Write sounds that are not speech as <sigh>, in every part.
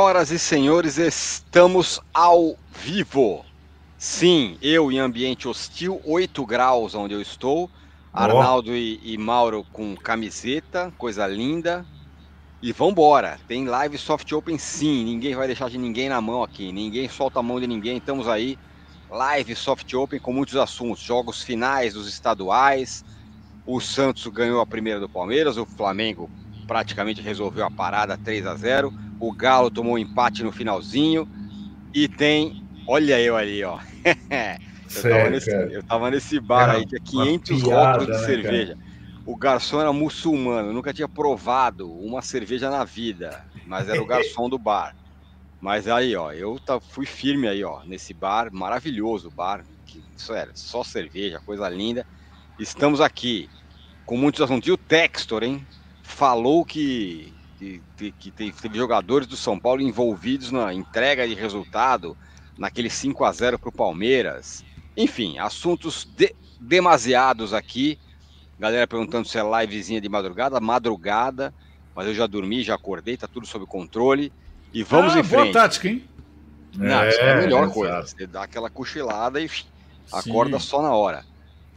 Senhoras e senhores, estamos ao vivo. Sim, eu em ambiente hostil, 8 graus onde eu estou. Arnaldo e, e, Mauro com camiseta, coisa linda. E vambora, tem live soft open sim, ninguém vai deixar de ninguém na mão aqui, ninguém solta a mão de ninguém, estamos aí. Live soft open com muitos assuntos, jogos finais dos estaduais, o Santos ganhou a primeira do Palmeiras, o Flamengo praticamente resolveu a parada 3 a 0 o Galo tomou um empate no finalzinho. E tem. Olha eu ali, ó. <laughs> eu, tava nesse, eu, tava nesse, bar é aí, tinha 500 piada, de né, cerveja. Cara? O garçom era muçulmano, nunca tinha provado uma cerveja na vida, mas era o garçom do bar. Mas aí, ó, eu fui firme aí, ó, nesse bar, maravilhoso bar, que isso era só cerveja, coisa linda. Estamos aqui com muitos assuntos. E o Textor, hein? Falou que que, que, que teve jogadores do São Paulo envolvidos na entrega de resultado, naquele 5 a 0 para o Palmeiras. Enfim, assuntos de, demasiados aqui. Galera perguntando se é livezinha de madrugada, madrugada, mas eu já dormi, já acordei, tá tudo sob controle. E vamos ah, em frente. Boa tática, hein? Não, é, isso é a é, melhor é coisa. Você dá aquela cochilada e Sim. acorda só na hora.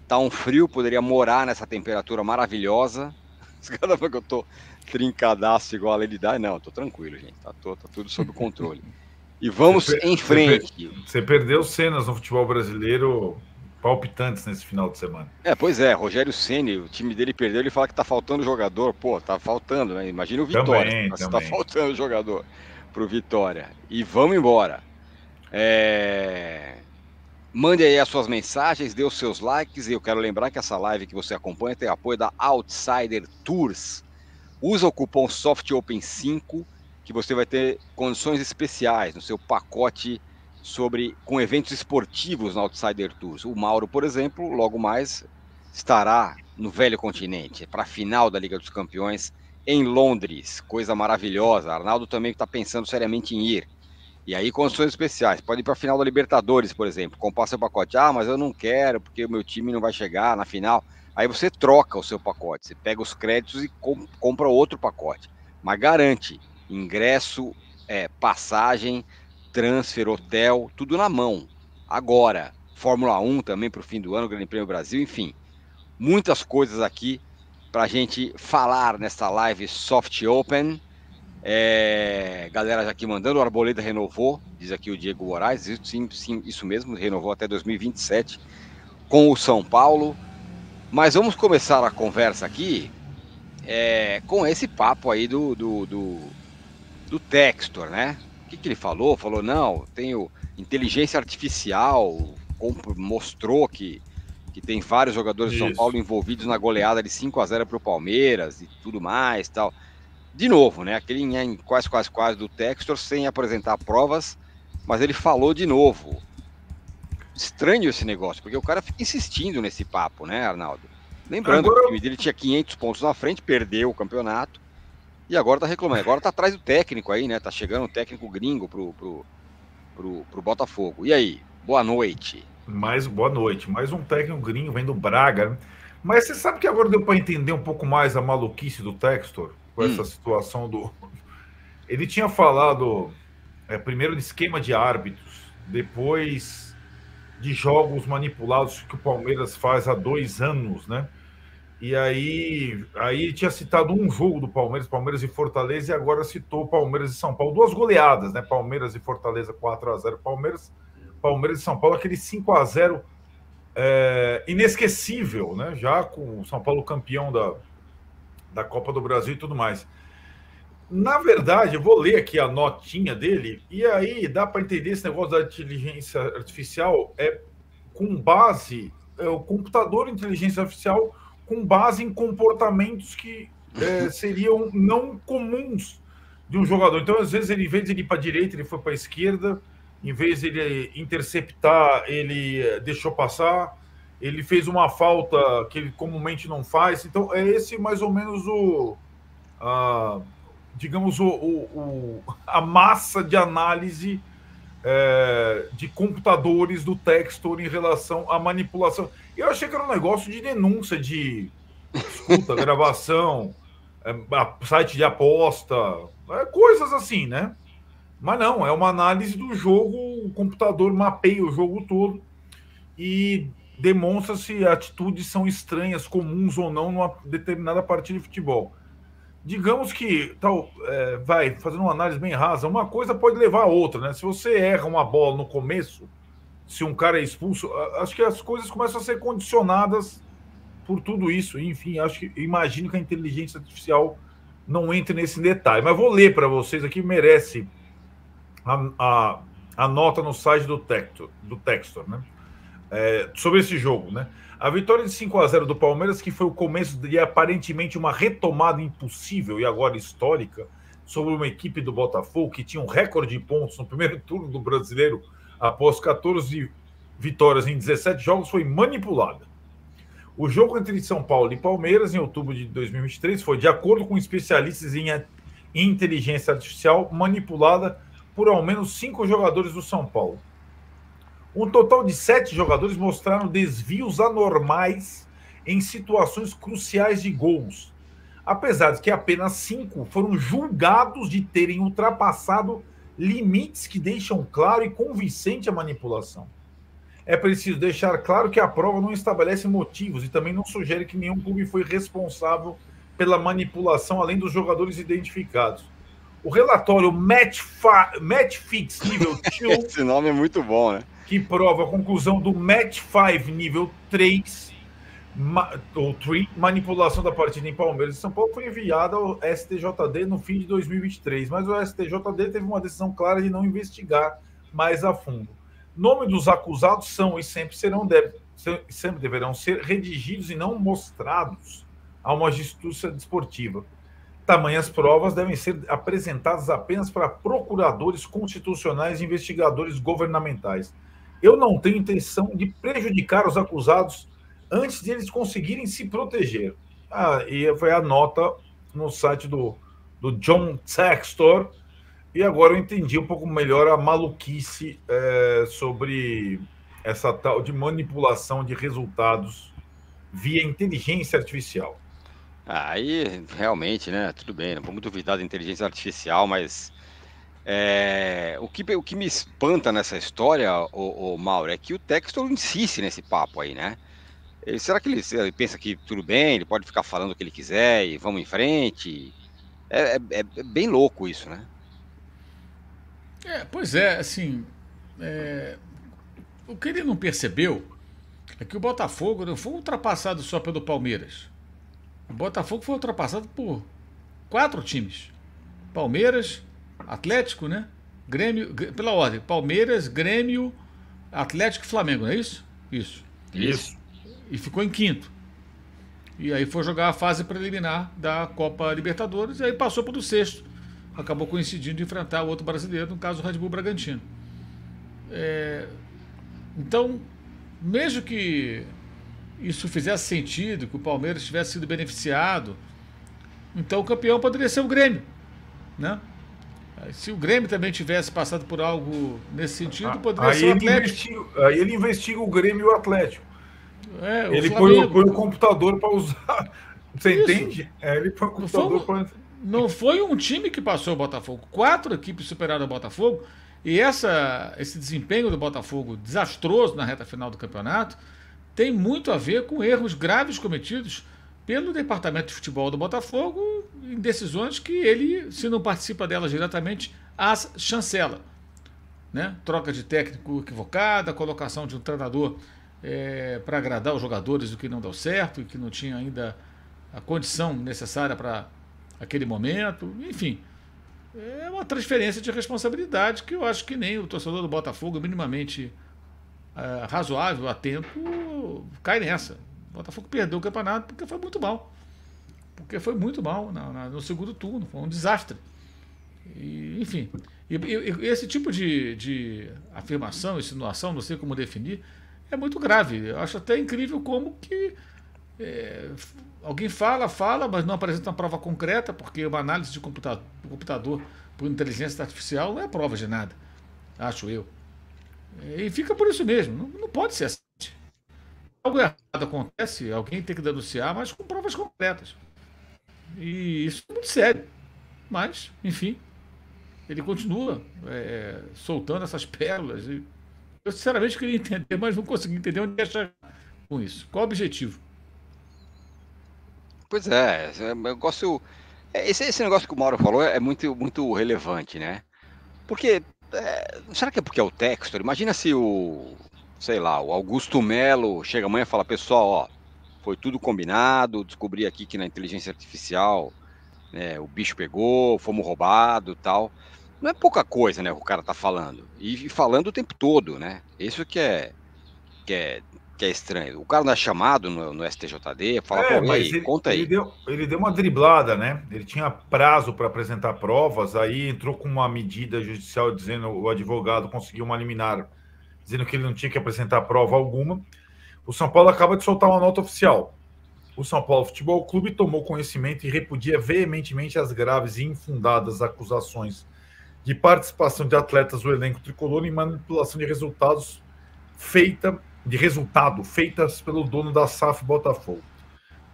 Tá um frio, poderia morar nessa temperatura maravilhosa. <laughs> Cada vez que eu tô trincadaço igual a dá. Não, tô tranquilo, gente. Tá, tô, tá tudo sob controle. E vamos per... em frente. Você perdeu cenas no futebol brasileiro palpitantes nesse final de semana. É, pois é, Rogério Ceni, o time dele perdeu, ele fala que tá faltando jogador. Pô, tá faltando, né? Imagina o Vitória. Né? Tá também, mas também. tá faltando jogador pro Vitória. E vamos embora. É... Mande aí as suas mensagens, dê os seus likes e eu quero lembrar que essa live que você acompanha tem apoio da Outsider Tours Usa o cupom SOFTOPEN5 que você vai ter condições especiais no seu pacote sobre com eventos esportivos na Outsider Tours. O Mauro, por exemplo, logo mais estará no Velho Continente é para a final da Liga dos Campeões em Londres. Coisa maravilhosa. Arnaldo também está pensando seriamente em ir. E aí, condições especiais. Pode ir para a final da Libertadores, por exemplo. Comprar seu pacote. Ah, mas eu não quero, porque o meu time não vai chegar na final. Aí você troca o seu pacote, você pega os créditos e com, compra outro pacote. Mas garante ingresso, é, passagem, transfer, hotel, tudo na mão. Agora, Fórmula 1 também para o fim do ano, Grande Prêmio Brasil, enfim. Muitas coisas aqui para a gente falar nessa live Soft Open. É, galera já aqui mandando, o Arboleda renovou, diz aqui o Diego Moraes, sim, sim, isso mesmo, renovou até 2027 com o São Paulo. Mas vamos começar a conversa aqui é, com esse papo aí do, do, do, do Textor, né? O que, que ele falou? Falou, não, tenho inteligência artificial, mostrou que, que tem vários jogadores Isso. de São Paulo envolvidos na goleada de 5 a 0 para o Palmeiras e tudo mais tal. De novo, né? Aquele em quase quase quase do Textor sem apresentar provas, mas ele falou de novo estranho esse negócio, porque o cara fica insistindo nesse papo, né, Arnaldo? Lembrando agora... que o time dele tinha 500 pontos na frente, perdeu o campeonato e agora tá reclamando. Agora tá atrás do técnico aí, né? Tá chegando um técnico gringo pro, pro, pro, pro Botafogo. E aí? Boa noite. Mais boa noite. Mais um técnico gringo vem do Braga, Mas você sabe que agora deu para entender um pouco mais a maluquice do Textor com hum. essa situação do. <laughs> Ele tinha falado é, primeiro de esquema de árbitros, depois de jogos manipulados que o Palmeiras faz há dois anos, né? E aí, aí tinha citado um jogo do Palmeiras, Palmeiras e Fortaleza, e agora citou Palmeiras e São Paulo. Duas goleadas, né? Palmeiras e Fortaleza 4 a 0 Palmeiras, Palmeiras e São Paulo, aquele 5 a 0 é, inesquecível, né? Já com o São Paulo campeão da, da Copa do Brasil e tudo mais. Na verdade, eu vou ler aqui a notinha dele, e aí dá para entender esse negócio da inteligência artificial é com base, é, o computador inteligência artificial com base em comportamentos que é, <laughs> seriam não comuns de um jogador. Então, às vezes, ele, em vez de ele ir para a direita, ele foi para a esquerda, em vez de ele interceptar, ele é, deixou passar, ele fez uma falta que ele comumente não faz. Então, é esse mais ou menos o digamos, o, o, o, a massa de análise é, de computadores do Textor em relação à manipulação. Eu achei que era um negócio de denúncia de escuta, <laughs> gravação, é, site de aposta, é, coisas assim, né? Mas não, é uma análise do jogo, o computador mapeia o jogo todo e demonstra se atitudes são estranhas, comuns ou não, numa determinada partida de futebol digamos que tal é, vai fazendo uma análise bem rasa, uma coisa pode levar a outra, né? Se você erra uma bola no começo, se um cara é expulso, acho que as coisas começam a ser condicionadas por tudo isso. Enfim, acho que imagino que a inteligência artificial não entre nesse detalhe, mas vou ler para vocês aqui, merece a, a, a, nota no site do texto, do texto né? É, sobre esse jogo, né? A vitória de 5 a 0 do Palmeiras, que foi o começo de aparentemente uma retomada impossível e agora histórica sobre uma equipe do Botafogo que tinha um recorde de pontos no primeiro <laughs> turno do brasileiro após 14 vitórias em 17 jogos, foi manipulada. O jogo entre São Paulo e Palmeiras, em outubro de 2023, foi, de acordo com especialistas em inteligência artificial, manipulada por ao menos cinco jogadores do São Paulo. Um total de sete jogadores mostraram desvios anormais em situações cruciais de gols, apesar de que apenas cinco foram julgados de terem ultrapassado limites que deixam claro e convincente a manipulação. É preciso deixar claro que a prova não estabelece motivos e também não sugere que nenhum clube foi responsável pela manipulação, além dos jogadores identificados. O relatório Match, Fa Match Fix nível 2. <laughs> Esse nome é muito bom, né? que prova a conclusão do Match 5 nível 3, ma, ou 3, manipulação da partida em Palmeiras e São Paulo, foi enviada ao STJD no fim de 2023. Mas o STJD teve uma decisão clara de não investigar mais a fundo. Nome dos acusados são e sempre serão deve, sempre deverão ser redigidos e não mostrados a uma justiça desportiva. Tamanhas provas devem ser apresentadas apenas para procuradores constitucionais e investigadores governamentais. Eu não tenho intenção de prejudicar os acusados antes de eles conseguirem se proteger. Ah, e foi a nota no site do, do John Textor. E agora eu entendi um pouco melhor a maluquice é, sobre essa tal de manipulação de resultados via inteligência artificial. Ah, aí, realmente, né? Tudo bem, não vamos duvidar da inteligência artificial, mas é, o, que, o que me espanta nessa história, o, o Mauro, é que o Textor insiste nesse papo aí, né? Ele, será que ele, ele, pensa que tudo bem, ele pode ficar falando o que ele quiser e vamos em frente? É, é, é, é bem louco isso, né? É, pois é, assim. É, o que ele não percebeu é que o Botafogo não foi ultrapassado só pelo Palmeiras. O Botafogo foi ultrapassado por quatro times: Palmeiras, Atlético, né? Grêmio, pela ordem, Palmeiras, Grêmio, Atlético e Flamengo, não é isso? Isso. Isso. E ficou em quinto. E aí foi jogar a fase preliminar da Copa Libertadores e aí passou para o sexto. Acabou coincidindo de enfrentar o outro brasileiro, no caso o Red Bull Bragantino. É... Então, mesmo que isso fizesse sentido, que o Palmeiras tivesse sido beneficiado, então o campeão poderia ser o Grêmio, né? Se o Grêmio também tivesse passado por algo nesse sentido, poderia aí ser o Atlético. Ele aí ele investiga o Grêmio e o Atlético. É, ele põe, põe, o computador para usar. <laughs> Você Isso. entende? É, ele põe o computador para. Não foi um time que passou o Botafogo. Quatro equipes superaram o Botafogo. E essa, esse desempenho do Botafogo desastroso na reta final do campeonato tem muito a ver com erros graves cometidos pelo departamento de futebol do Botafogo em decisões que ele, se não participa delas diretamente, as chancela. Né? Troca de técnico equivocada, colocação de um treinador é, eh, para agradar os jogadores o que não deu certo e que não tinha ainda a condição necessária para aquele momento, enfim. É uma transferência de responsabilidade que eu acho que nem o torcedor do Botafogo, minimamente é, razoável, atento, cai nessa. O Botafogo perdeu o campeonato porque foi muito mal. Porque foi muito mal na, na, no segundo turno. Foi um desastre. E, enfim. E, e, esse tipo de, de afirmação, insinuação, não sei como definir, é muito grave. Eu acho até incrível como que. É, alguém fala, fala, mas não apresenta uma prova concreta, porque uma análise de computador por inteligência artificial não é prova de nada, acho eu. E fica por isso mesmo. Não, não pode ser assim algo errado acontece, alguém tem que denunciar, mas com provas completas. E isso é muito sério. Mas, enfim, ele continua é, é soltando essas pérolas. E eu, sinceramente, queria entender, mas não consegui entender onde é com isso. Qual o objetivo? Pois é, é, é, Esse, esse negócio que o Mauro falou é muito, muito relevante, né? Porque. É, será que é porque é o texto? Imagina se o, sei lá, o Augusto Melo chega amanhã e fala, pessoal, ó, foi tudo combinado, descobri aqui que na inteligência artificial né, o bicho pegou, fomos roubados tal. Não é pouca coisa, né, o cara tá falando. E falando o tempo todo, né? Isso que é, que é, que é estranho. O cara não é chamado no, no STJD, fala, é, pô, aí, ele, conta aí. Ele deu, ele deu uma driblada, né? Ele tinha prazo para apresentar provas, aí entrou com uma medida judicial dizendo o advogado conseguiu uma liminar dizendo que ele não tinha que apresentar prova alguma. O São Paulo acaba de soltar uma nota oficial. O São Paulo Futebol Clube tomou conhecimento e repudia veementemente as graves e infundadas acusações de participação de atletas do elenco tricolor em manipulação de resultados feita de resultado feitas pelo dono da SAF Botafogo.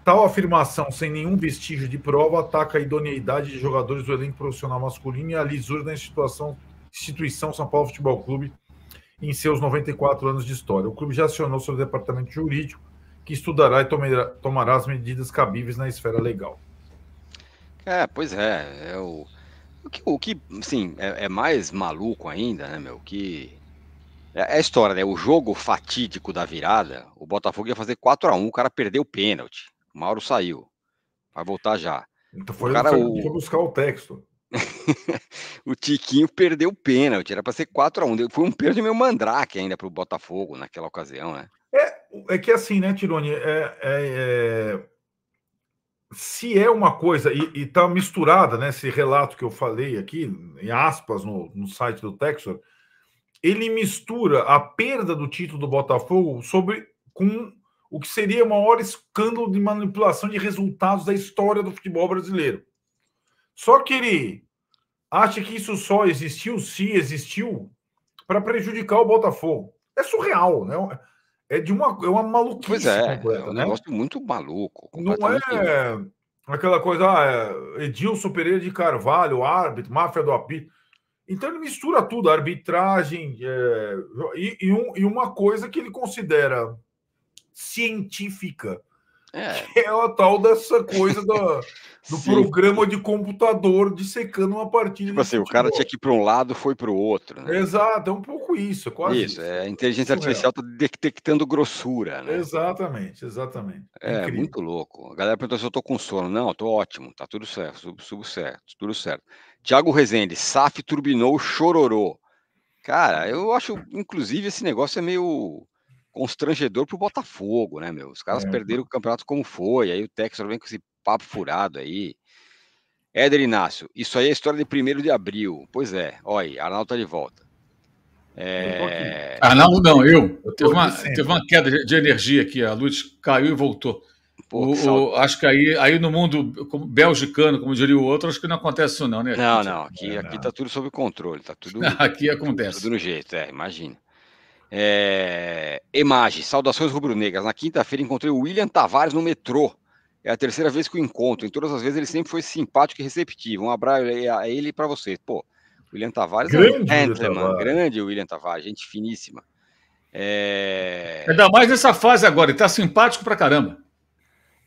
Tal afirmação, sem nenhum vestígio de prova, ataca a idoneidade de jogadores do elenco profissional masculino e a lisura da instituição, instituição São Paulo Futebol Clube, em seus 94 anos de história. O clube já acionou seu departamento jurídico, que estudará e tomará, tomará as medidas cabíveis na esfera legal. É, pois é. é o, o que, o que é, é, mais maluco ainda, né, meu? Que é, é, a história, né? O jogo fatídico da virada, o Botafogo ia fazer 4 a 1 o cara perdeu o pênalti. O Mauro saiu. Vai voltar já. Então foi o cara foi o... buscar o texto. <laughs> o Tiquinho perdeu o pênalti, era para ser 4 a 1 Foi um pênalti meio mandrake ainda para o Botafogo naquela ocasião, né? É, é que assim, né, Tirone? É, é, é, se é uma coisa, e está misturada, né? Esse relato que eu falei aqui, em aspas, no, no site do Texor, ele mistura a perda do título do Botafogo sobre com o que seria o maior escândalo de manipulação de resultados da história do futebol brasileiro. Só que ele acha que isso só existiu, se existiu, para prejudicar o Botafogo. É surreal, né? É de uma, é uma maluquice pois é, completa, é um né? negócio muito maluco. Não é aquela coisa, ah, é Edilson Pereira de Carvalho, árbitro, máfia do apito. Então ele mistura tudo, arbitragem é, e, e, um, e uma coisa que ele considera científica é. <laughs> é a tal dessa coisa do programa de computador dissecando uma partida. Tipo assim, o cara tinha que ir para um lado, foi para o outro. Né? Exato, é um pouco isso, é quase isso. isso. É, a inteligência artificial está detectando grossura, né? Exatamente, exatamente. É, muito louco. A galera perguntou se eu estou com sono. Não, estou ótimo, tá tudo certo, tudo, certo, tudo certo. Tiago Rezende, SAF turbinou chororô. Cara, eu acho, inclusive, esse negócio é meio constrangedor pro Botafogo, né, meu? Os caras é. Né? perderam o campeonato como foi, aí o Texas vem com esse papo furado aí. Éder Inácio, isso aí é história de 1 de abril. Pois é, olha, Arnaldo tá de volta. É... Arnaldo não, eu. eu teve, uma, teve uma queda de energia aqui, a luz caiu e voltou. Pô, o, o, acho que aí, aí no mundo como, belgicano, como diria o outro, acho que não acontece isso, não, né? Não, não. Aqui, é, aqui não. tá tudo sob controle, tá tudo. <laughs> aqui acontece. Tudo, tudo no jeito, é, imagina. É... Imagem, saudações rubro-negras. Na quinta-feira encontrei o William Tavares no metrô. É a terceira vez que o encontro. Em todas as vezes ele sempre foi simpático e receptivo. Um abraço a ele e para vocês. Pô, William Tavares grande é um gentleman, Tavares. grande William Tavares, gente finíssima. É... Ainda mais nessa fase agora, ele tá simpático pra caramba.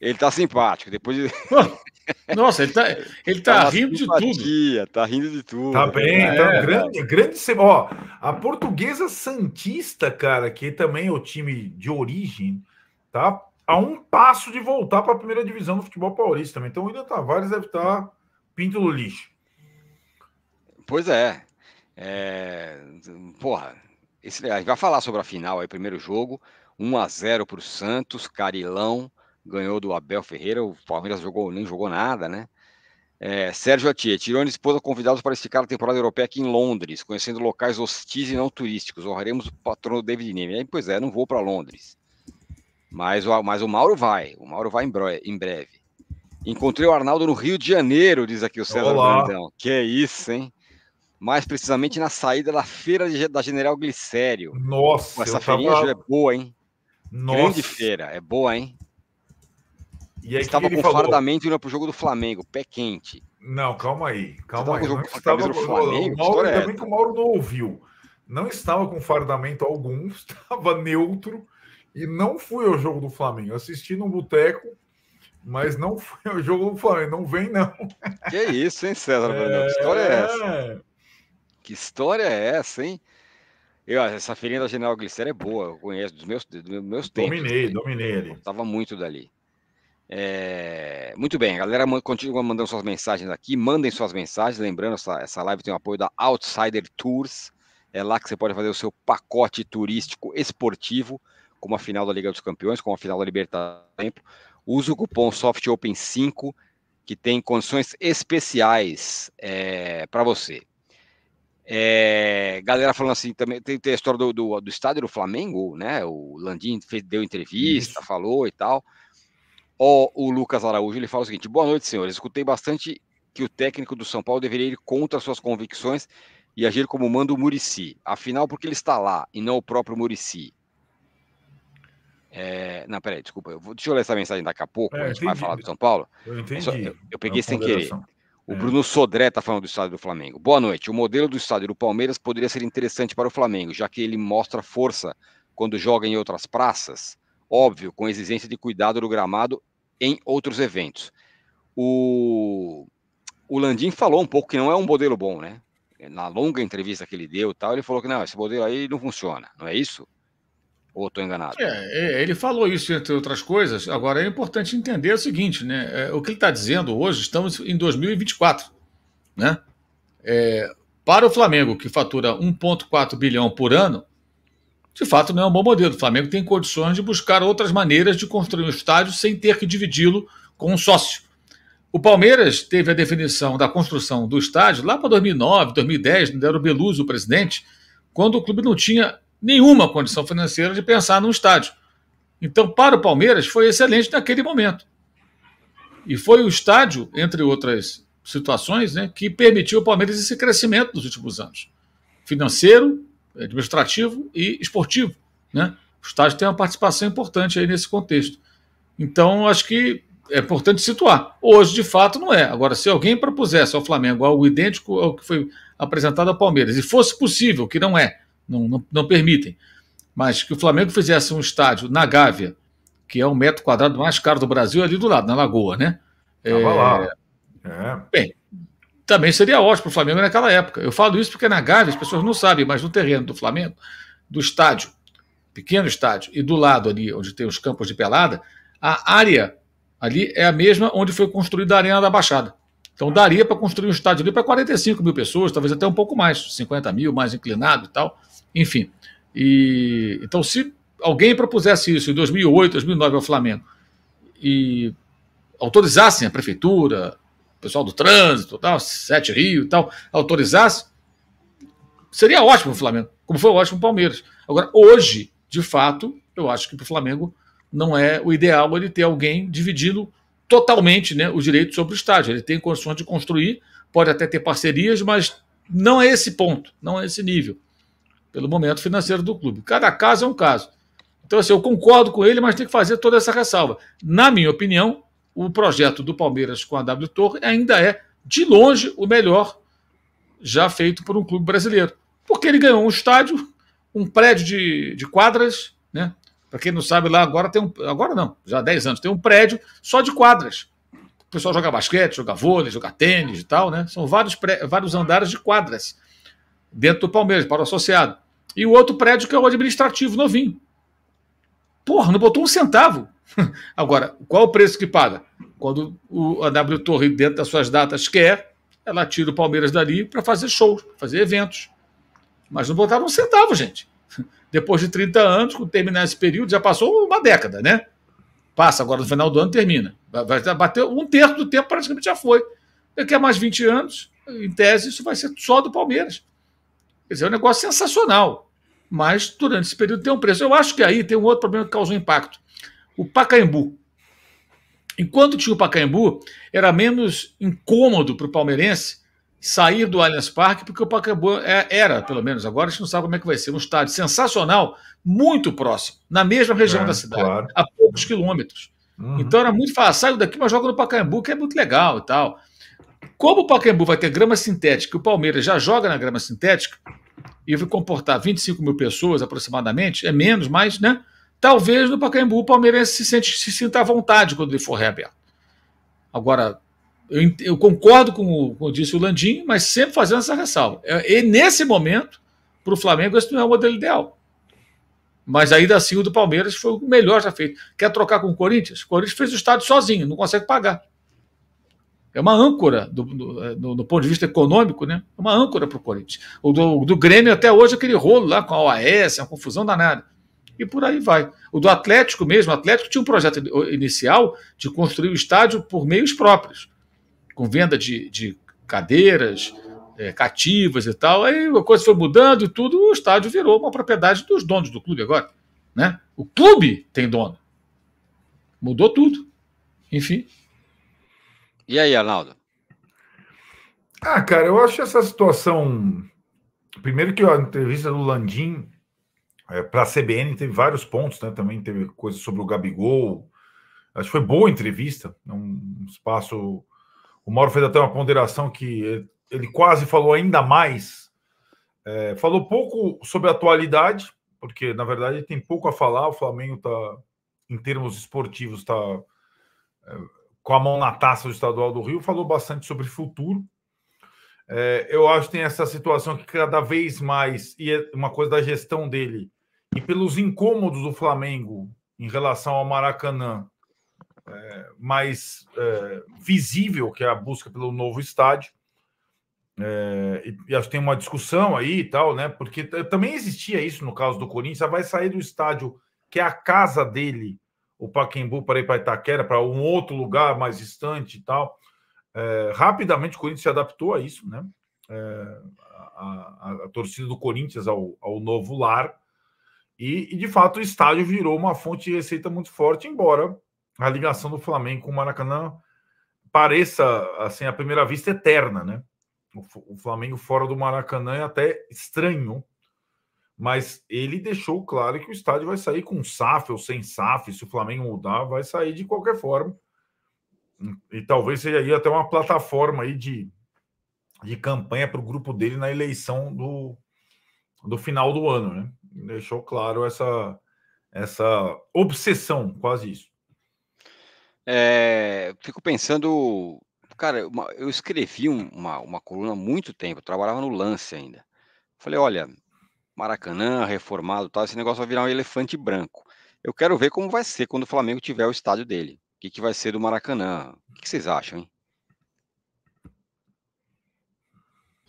Ele tá simpático, depois de... <laughs> Nossa, ele tá, ele tá, tá rindo de tudo. Tá rindo de tudo. Tá bem, então, é, grande, grande. Ó, a portuguesa Santista, cara, que também é o time de origem, tá a um passo de voltar para a primeira divisão do futebol paulista também. Então o William Tavares deve estar tá pinto no lixo. Pois é. é... Porra, esse... a gente vai falar sobre a final aí, primeiro jogo. 1 a 0 para o Santos, Carilão ganhou do Abel Ferreira, o Palmeiras jogou, nem jogou nada, né? É, Sérgio Atier, Tirone e esposa convidados para esticar a temporada europeia aqui em Londres, conhecendo locais hostis e não turísticos. Honraremos o patrono David Neme. Aí, pois é, não vou para Londres. Mas, mas o Mauro vai, o Mauro vai em breve. Encontrei o Arnaldo no Rio de Janeiro, diz aqui o César Olá. Brandão. Que é isso, hein? Mais precisamente na saída da feira de, da General Glicério. Nossa, essa feirinha tava... é boa, hein? Nossa. Grande feira, é boa, hein? E aí, estava com fardamento indo pro jogo do Flamengo, pé quente. Não, calma aí, calma aí. Não estava, Flamengo, o Mauro, também é que o Mauro não ouviu. Não estava com fardamento algum, <laughs> estava neutro e não fui ao jogo do Flamengo. Assisti no boteco, mas não foi o jogo do Flamengo. Não vem, não. Que isso, hein, César? É... Que história é essa? Que história é essa, hein? Eu, essa feirinha da General Glicério é boa, eu conheço dos meus, dos meus tempos. Dominei, dominei ali. estava muito dali. É, muito bem, a galera continua mandando suas mensagens aqui, mandem suas mensagens, lembrando, essa, essa live tem o apoio da Outsider Tours, é lá que você pode fazer o seu pacote turístico esportivo, como a final da Liga dos Campeões, como a final da Libertadores, usa o cupom SOFTOPEN5, que tem condições especiais é, para você. É, galera falando assim também, tem, tem a história do, do, do estádio do Flamengo, né? O Landim fez, deu entrevista, Isso. falou e tal o, o Lucas Araújo, ele fala o seguinte: boa noite, senhores. Escutei bastante que o técnico do São Paulo deveria ir contra suas convicções e agir como manda o Murici. Afinal, porque ele está lá e não o próprio Murici? É... Não, peraí, desculpa. Eu vou... Deixa eu ler essa mensagem daqui a pouco. É, a gente vai falar do São Paulo. Eu é entendi. Eu, eu, é peguei é sem querer. O é. Bruno Sodré está falando do estádio do Flamengo. Boa noite. O modelo do estádio do Palmeiras poderia ser interessante para o Flamengo, já que ele mostra força quando joga em outras praças. Óbvio, com exigência de cuidado do gramado em outros eventos. O, o Landim falou um pouco que não é um modelo bom, né? Na longa entrevista que ele deu, tal, ele falou que não, esse modelo aí não funciona, não é isso? Ou estou enganado? É, é, ele falou isso, entre outras coisas. Agora, é importante entender o seguinte, né? É, o que ele está dizendo hoje, estamos em 2024, né? É, para o Flamengo, que fatura 1,4 bilhão por ano, de fato não é um bom modelo. O Flamengo tem condições de buscar outras maneiras de construir um estádio sem ter que dividi-lo com um sócio. O Palmeiras teve a definição da construção do estádio lá para 2009, 2010, era o Beluso o presidente, quando o clube não tinha nenhuma condição financeira de pensar num estádio. Então, para o Palmeiras, foi excelente naquele momento. E foi o estádio, entre outras situações, né, que permitiu o Palmeiras esse crescimento nos últimos anos financeiro administrativo e esportivo. Né? O estádio tem uma participação importante aí nesse contexto. Então, acho que é importante situar. Hoje, de fato, não é. Agora, se alguém propusesse ao Flamengo algo idêntico ao que foi apresentado ao Palmeiras, e fosse possível, que não é, não, não, não permitem, mas que o Flamengo fizesse um estádio na Gávea, que é o metro quadrado mais caro do Brasil, ali do lado, na Lagoa, né? Tava é... lá. É. é. Bem, também seria ótimo para o Flamengo naquela época. Eu falo isso porque na Gávea as pessoas não sabem, mas no terreno do Flamengo, do estádio, pequeno estádio, e do lado ali onde tem os campos de pelada, a área ali é a mesma onde foi construída a Arena da Baixada. Então daria para construir um estádio ali para 45 mil pessoas, talvez até um pouco mais, 50 mil, mais inclinado e tal, enfim. E, então se alguém propusesse isso em 2008, 2009 ao Flamengo e autorizassem a prefeitura, pessoal do trânsito, tal, Sete Rio e tal, autorizasse, seria ótimo o Flamengo, como foi ótimo o Palmeiras. Agora, hoje, de fato, eu acho que para o Flamengo não é o ideal ele ter alguém dividindo totalmente né, o direito sobre o estádio. Ele tem condições de construir, pode até ter parcerias, mas não é esse ponto, não é esse nível, pelo momento financeiro do clube. Cada caso é um caso. Então, assim, eu concordo com ele, mas tem que fazer toda essa ressalva. Na minha opinião, o projeto do Palmeiras com a W Torre ainda é, de longe, o melhor já feito por um clube brasileiro. Porque ele ganhou um estádio, um prédio de, de quadras, né? Para quem não sabe, lá agora tem um. Agora não, já há 10 anos, tem um prédio só de quadras. O pessoal joga basquete, joga vôlei, joga tênis e tal, né? São vários, pré, vários andares de quadras dentro do Palmeiras, para o associado. E o outro prédio que é o administrativo, novinho. Porra, não botou um centavo. <laughs> Agora, qual o preço que paga? Quando o, a W Torre, dentro das suas datas, quer, ela tira o Palmeiras dali para fazer shows, fazer eventos. Mas não botaram um centavo, gente. <laughs> Depois de 30 anos, quando terminar esse período, já passou uma década, né? Passa agora no final do ano, termina. Vai bater um terço do tempo, praticamente já foi. Daqui a mais 20 anos, em tese, isso vai ser só do Palmeiras. Quer dizer, é um negócio sensacional. Mas durante esse período tem um preço. Eu acho que aí tem um outro problema que causa um impacto o Pacaembu. Enquanto tinha o Pacaembu, era menos incômodo para o palmeirense sair do Allianz Parque, porque o Pacaembu é, era, pelo menos agora, a gente não sabe como é que vai ser, um estádio sensacional, muito próximo, na mesma região é, da cidade, claro. a poucos quilômetros. Uhum. Então era muito fácil, saio daqui, mas jogo no Pacaembu, que é muito legal e tal. Como o Pacaembu vai ter grama sintética, o Palmeiras já joga na grama sintética, e vai comportar 25 mil pessoas aproximadamente, é menos, mas, né? Talvez no Pacaembu o Palmeiras se, sente, se sinta à vontade quando ele for reaberto. Agora, eu, eu concordo com o que disse o Landim, mas sempre fazendo essa ressalva. É, e nesse momento, para o Flamengo, esse não é o modelo ideal. Mas ainda assim, o do Palmeiras foi o melhor já feito. Quer trocar com o Corinthians? O Corinthians fez o estádio sozinho, não consegue pagar. É uma âncora, do, do, é, do, do ponto de vista econômico, né? É uma âncora para o Corinthians. O do, Grêmio até hoje, aquele rolo lá com a OAS, uma confusão danada e por aí vai. O do Atlético mesmo, o Atlético tinha um projeto inicial de construir o estádio por meios próprios, com venda de, de cadeiras, é, cativas e tal. Aí a coisa foi mudando e tudo, o estádio virou uma propriedade dos donos do clube agora. Né? O clube tem dono. Mudou tudo. Enfim. E aí, Arnaldo? Ah, cara, eu acho essa situação. Primeiro que a entrevista do Landim é, para a CBN teve vários pontos, né? Também teve coisa sobre o Gabigol. Acho que foi boa entrevista, é um espaço. O Mauro fez até uma ponderação que ele quase falou ainda mais. É, falou pouco sobre a atualidade, porque na verdade tem pouco a falar. O Flamengo está, em termos esportivos, está é, com a mão na taça do estadual do Rio. Falou bastante sobre futuro. É, eu acho que tem essa situação que cada vez mais, e é uma coisa da gestão dele, e pelos incômodos do Flamengo em relação ao Maracanã, é, mais é, visível, que é a busca pelo novo estádio. É, e, e, acho que tem uma discussão aí e tal, né? Porque também existia isso no caso do Corinthians, ah, vai sair do estádio que é a casa dele, o Paquembu, para ir para Itaquera, para um outro lugar mais distante e tal. É, rapidamente o Corinthians se adaptou a isso, né? É, a, a, a, torcida do Corinthians ao, ao novo lar. E, e, de fato, o estádio virou uma fonte de receita muito forte, embora a ligação do Flamengo com o Maracanã pareça, assim, à primeira vista, eterna, né? O, o Flamengo fora do Maracanã é até estranho, mas ele deixou claro que o estádio vai sair com SAF ou sem SAF, se o Flamengo mudar, vai sair de qualquer forma. E talvez seja aí até uma plataforma aí de, de campanha para o grupo dele na eleição do, do final do ano, né? Deixou claro essa, essa obsessão, quase isso. É, fico pensando, cara, uma, eu escrevi uma, uma coluna há muito tempo, trabalhava no lance ainda. Falei, olha, Maracanã, reformado tal, esse negócio vai virar um elefante branco. Eu quero ver como vai ser quando o Flamengo tiver o estádio dele que, que vai ser do Maracanã. O que, que vocês acham, hein?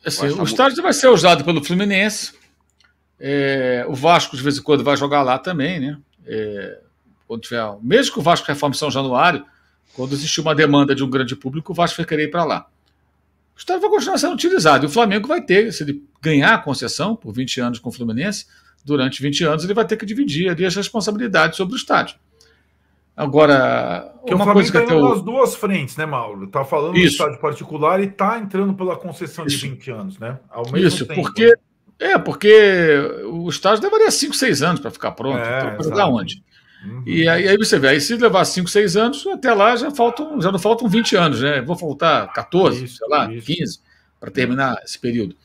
Assim, o estádio vai ser usado pelo Fluminense. É, o Vasco, de vez em quando, vai jogar lá também, né? É, quando tiver, mesmo que o Vasco reforme São Januário, quando existir uma demanda de um grande público, o Vasco vai querer ir para lá. O estádio vai continuar sendo utilizado. E o Flamengo vai ter, se ele ganhar a concessão por 20 anos com o Fluminense, durante 20 anos ele vai ter que dividir ali as responsabilidades sobre o estádio. Agora, Porque uma o coisa que tá até eu... nas duas frentes, né, Mauro? Tá falando Isso. do estádio particular e tá entrando pela concessão Isso. de 20 anos, né? Isso, tempo. porque é, porque o estádio levaria 5, 6 anos para ficar pronto. É, então, para onde? Uhum. E aí, aí, você vê, aí se levar 5, 6 anos, até lá já faltam, já não faltam 20 anos, né? Vou faltar 14, isso, sei lá, isso. 15 para terminar esse período.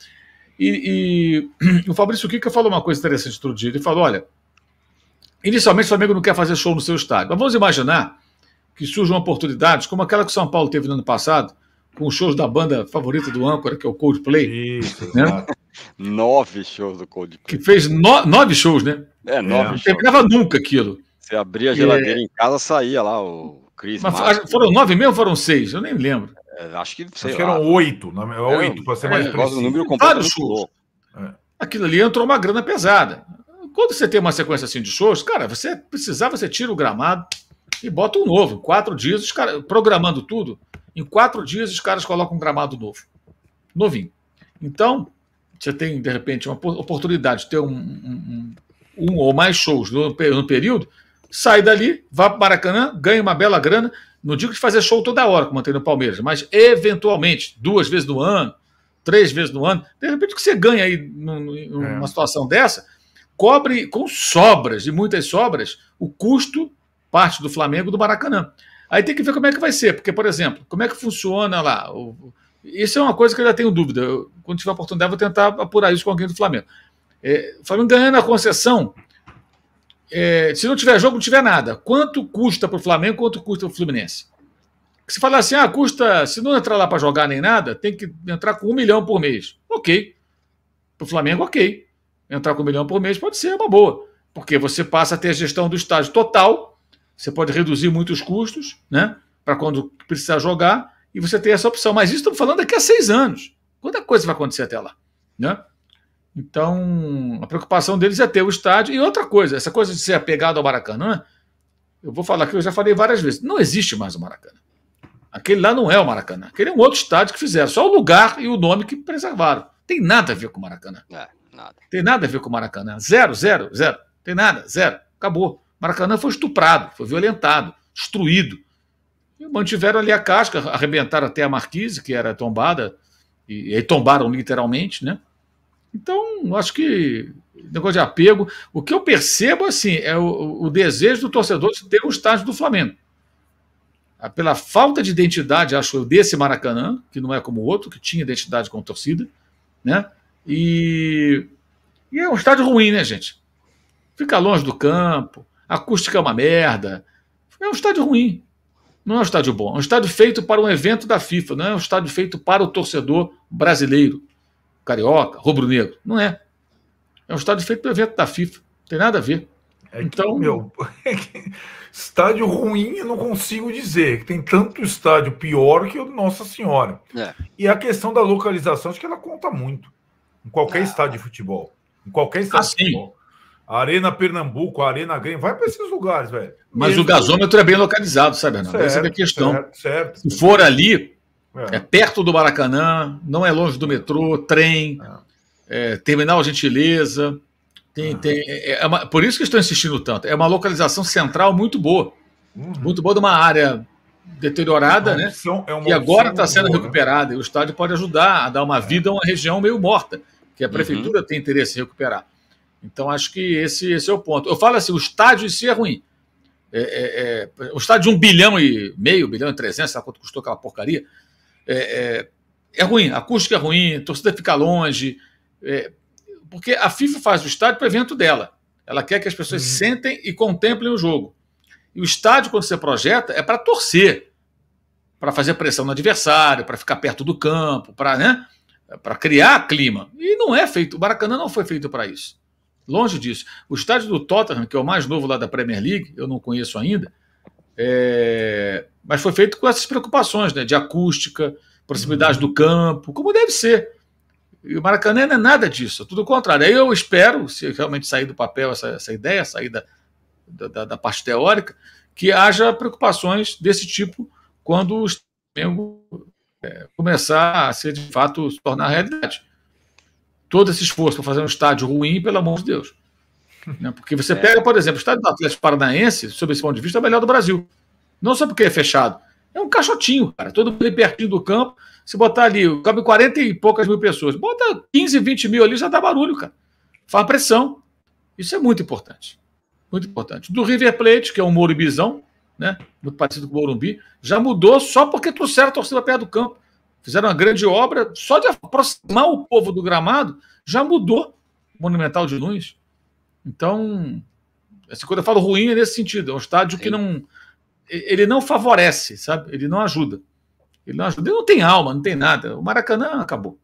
E, e <clears throat> o Fabrício Kika falou uma coisa interessante outro dia. Ele falou: olha, Inicialmente, o Flamengo não quer fazer show no seu estádio. Mas vamos imaginar que surjam oportunidades como aquela que o São Paulo teve no ano passado, com os shows da banda favorita do âncora, que é o Coldplay. Isso, né? nove shows do Coldplay. Que fez no, nove shows, né? É, nove. Não pegava nunca aquilo. Você abria a geladeira é... em casa, saía lá o Chris. Mas Marcos, foram nove mesmo ou foram seis? Eu nem lembro. É, acho que, acho que eram oito. Não, é? oito, é, para ser mais é, preciso. Número Vários shows. Aquilo ali entrou uma grana pesada. Quando você tem uma sequência assim de shows, cara, você precisar, você tira o gramado e bota um novo. Em quatro dias, os caras, programando tudo, em quatro dias os caras colocam um gramado novo. Novinho. Então, você tem, de repente, uma oportunidade de ter um, um, um, um ou mais shows no, no, período, sai dali, vá para o Maracanã, ganha uma bela grana. Não digo de fazer show toda hora, como tem no Palmeiras, mas eventualmente, duas vezes no ano, três vezes no ano, de repente o que você ganha aí é. numa é. situação dessa cobre com sobras, e muitas sobras, o custo, parte do Flamengo, do Maracanã. Aí tem que ver como é que vai ser, porque, por exemplo, como é que funciona lá? O, isso é uma coisa que eu já tenho dúvida. Eu, quando tiver oportunidade, vou tentar apurar isso com alguém do Flamengo. É, o Flamengo ganhando a concessão, é, se não tiver jogo, não tiver nada. Quanto custa para o Flamengo, quanto custa para o Fluminense? Se falar assim, ah, custa, se não entrar lá para jogar nem nada, tem que entrar com um milhão por mês. Ok. Para o Flamengo, ok entrar com um milhão por mês pode ser uma boa, porque você passa a ter a gestão do estádio total, você pode reduzir muitos custos, né? Para quando precisar jogar, e você tem essa opção. Mas isso estamos falando daqui a seis anos. Quanta coisa vai acontecer até lá, né? Então, a preocupação deles é ter o estádio. E outra coisa, essa coisa de ser apegado ao Maracanã, eu vou falar que eu já falei várias vezes, não existe mais o Maracanã. Aquele lá não é o Maracanã. Aquele é um outro estádio que fizeram, só o lugar e o nome que preservaram. Tem nada a ver com o Maracanã. É. Nada. Tem nada a ver com o Maracanã. Zero, zero, zero. Tem nada, zero. Acabou. Maracanã foi estuprado, foi violentado, destruído. E mantiveram ali a casca, arrebentaram até a marquise, que era tombada, e, e tombaram literalmente, né? Então, acho que negócio de apego. O que eu percebo assim é o, o desejo do torcedor de ter o um estádio do Flamengo. Ah, pela falta de identidade, acho eu, desse Maracanã, que não é como o outro, que tinha identidade com a torcida, né? E, e é um estádio ruim, né, gente? Fica longe do campo, a acústica é uma merda. É um estádio ruim. Não é um estádio bom. É um estádio feito para um evento da FIFA, não é um estádio feito para o torcedor brasileiro, carioca, rubro-negro. Não é. É um estádio feito para o evento da FIFA. Não tem nada a ver. É que, então, meu, <laughs> é que estádio ruim eu não consigo dizer. Tem tanto estádio pior que o Nossa Senhora. É. E a questão da localização, acho que ela conta muito. Em qualquer ah. estádio de futebol. Em qualquer estádio ah, de futebol. Arena Pernambuco, Arena Grêmio, vai para esses lugares, velho. Mas Mesmo o gasômetro é bem localizado, sabe, Arnaldo? Essa é a questão. Certo, certo. Se for ali, é. é. perto do Maracanã, não é longe do metrô, trem, é. É, terminal Gentileza. Tem, ah. tem, é, é uma, por isso que estou insistindo tanto. É uma localização central muito boa. Uhum. Muito boa de uma área deteriorada, né? opção, né? e agora está sendo boa, né? recuperada. Né? E o estádio pode ajudar a dar uma é. vida a uma região meio morta que a uhum. prefeitura uhum. tem interesse em recuperar. Então, acho que esse, esse é o ponto. Eu falo assim: o estádio em si é ruim. É, é, é, o estádio de um bilhão e meio, bilhão e trezentos, sabe quanto custou aquela porcaria? É, é, é, ruim, a acústica é ruim, a torcida fica longe. É, porque a FIFA faz o estádio para evento dela. Ela quer que as pessoas uhum. sentem e contemplem o jogo. E o estádio, quando você projeta, é para torcer, para fazer pressão no adversário, para ficar perto do campo, para. Né? para criar clima. E não é feito, o Maracanã não foi feito para isso. Longe disso. O estádio do Tottenham, que é o mais novo lá da Premier League, eu não conheço ainda, é... mas foi feito com essas preocupações né, de acústica, proximidade do campo, como deve ser. E o Maracanã não é nada disso, tudo o contrário. Aí eu espero, se realmente sair do papel essa, essa ideia, sair da, da, da, parte teórica, que haja preocupações desse tipo quando o Flamengo é, começar a ser de fato se tornar realidade. Todo esse esforço para fazer um estádio ruim, pelo amor de Deus. <laughs> Né? Porque você é. pega, por exemplo, o estádio do Atlético Paranaense, sob esse ponto de vista, é o melhor do Brasil. Não só porque é fechado. É um caixotinho, cara. Todo mundo ali pertinho do campo. Se botar ali, cabe 40 e poucas mil pessoas. Bota 15, 20 mil ali, já dá barulho, cara. Faz pressão. Isso é muito importante. Muito importante. Do River Plate, que é um Moribizão, né? Muito parecido com o Morumbi. Já mudou só porque trouxeram a torcida perto do campo. Fizeram uma grande obra. Só de aproximar o povo do gramado, já mudou o Monumental de Nunes. Então, assim, quando eu falo ruim é nesse sentido. É um estádio Sim. que não... Ele não favorece, sabe? Ele não ajuda. Ele não ajuda. Ele não tem alma, não tem nada. O Maracanã acabou.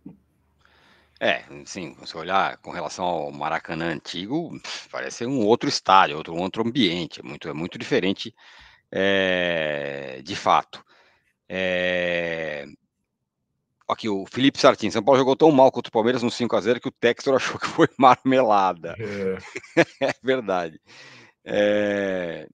É, sim, se olhar com relação ao Maracanã antigo, parece um outro estádio, outro, outro ambiente, é muito, é muito diferente é, de fato. É, aqui, o Felipe Sartin. São Paulo jogou tão mal contra o Palmeiras no 5x0 que o Textor <laughs> achou que foi marmelada. É, <laughs> é verdade. É...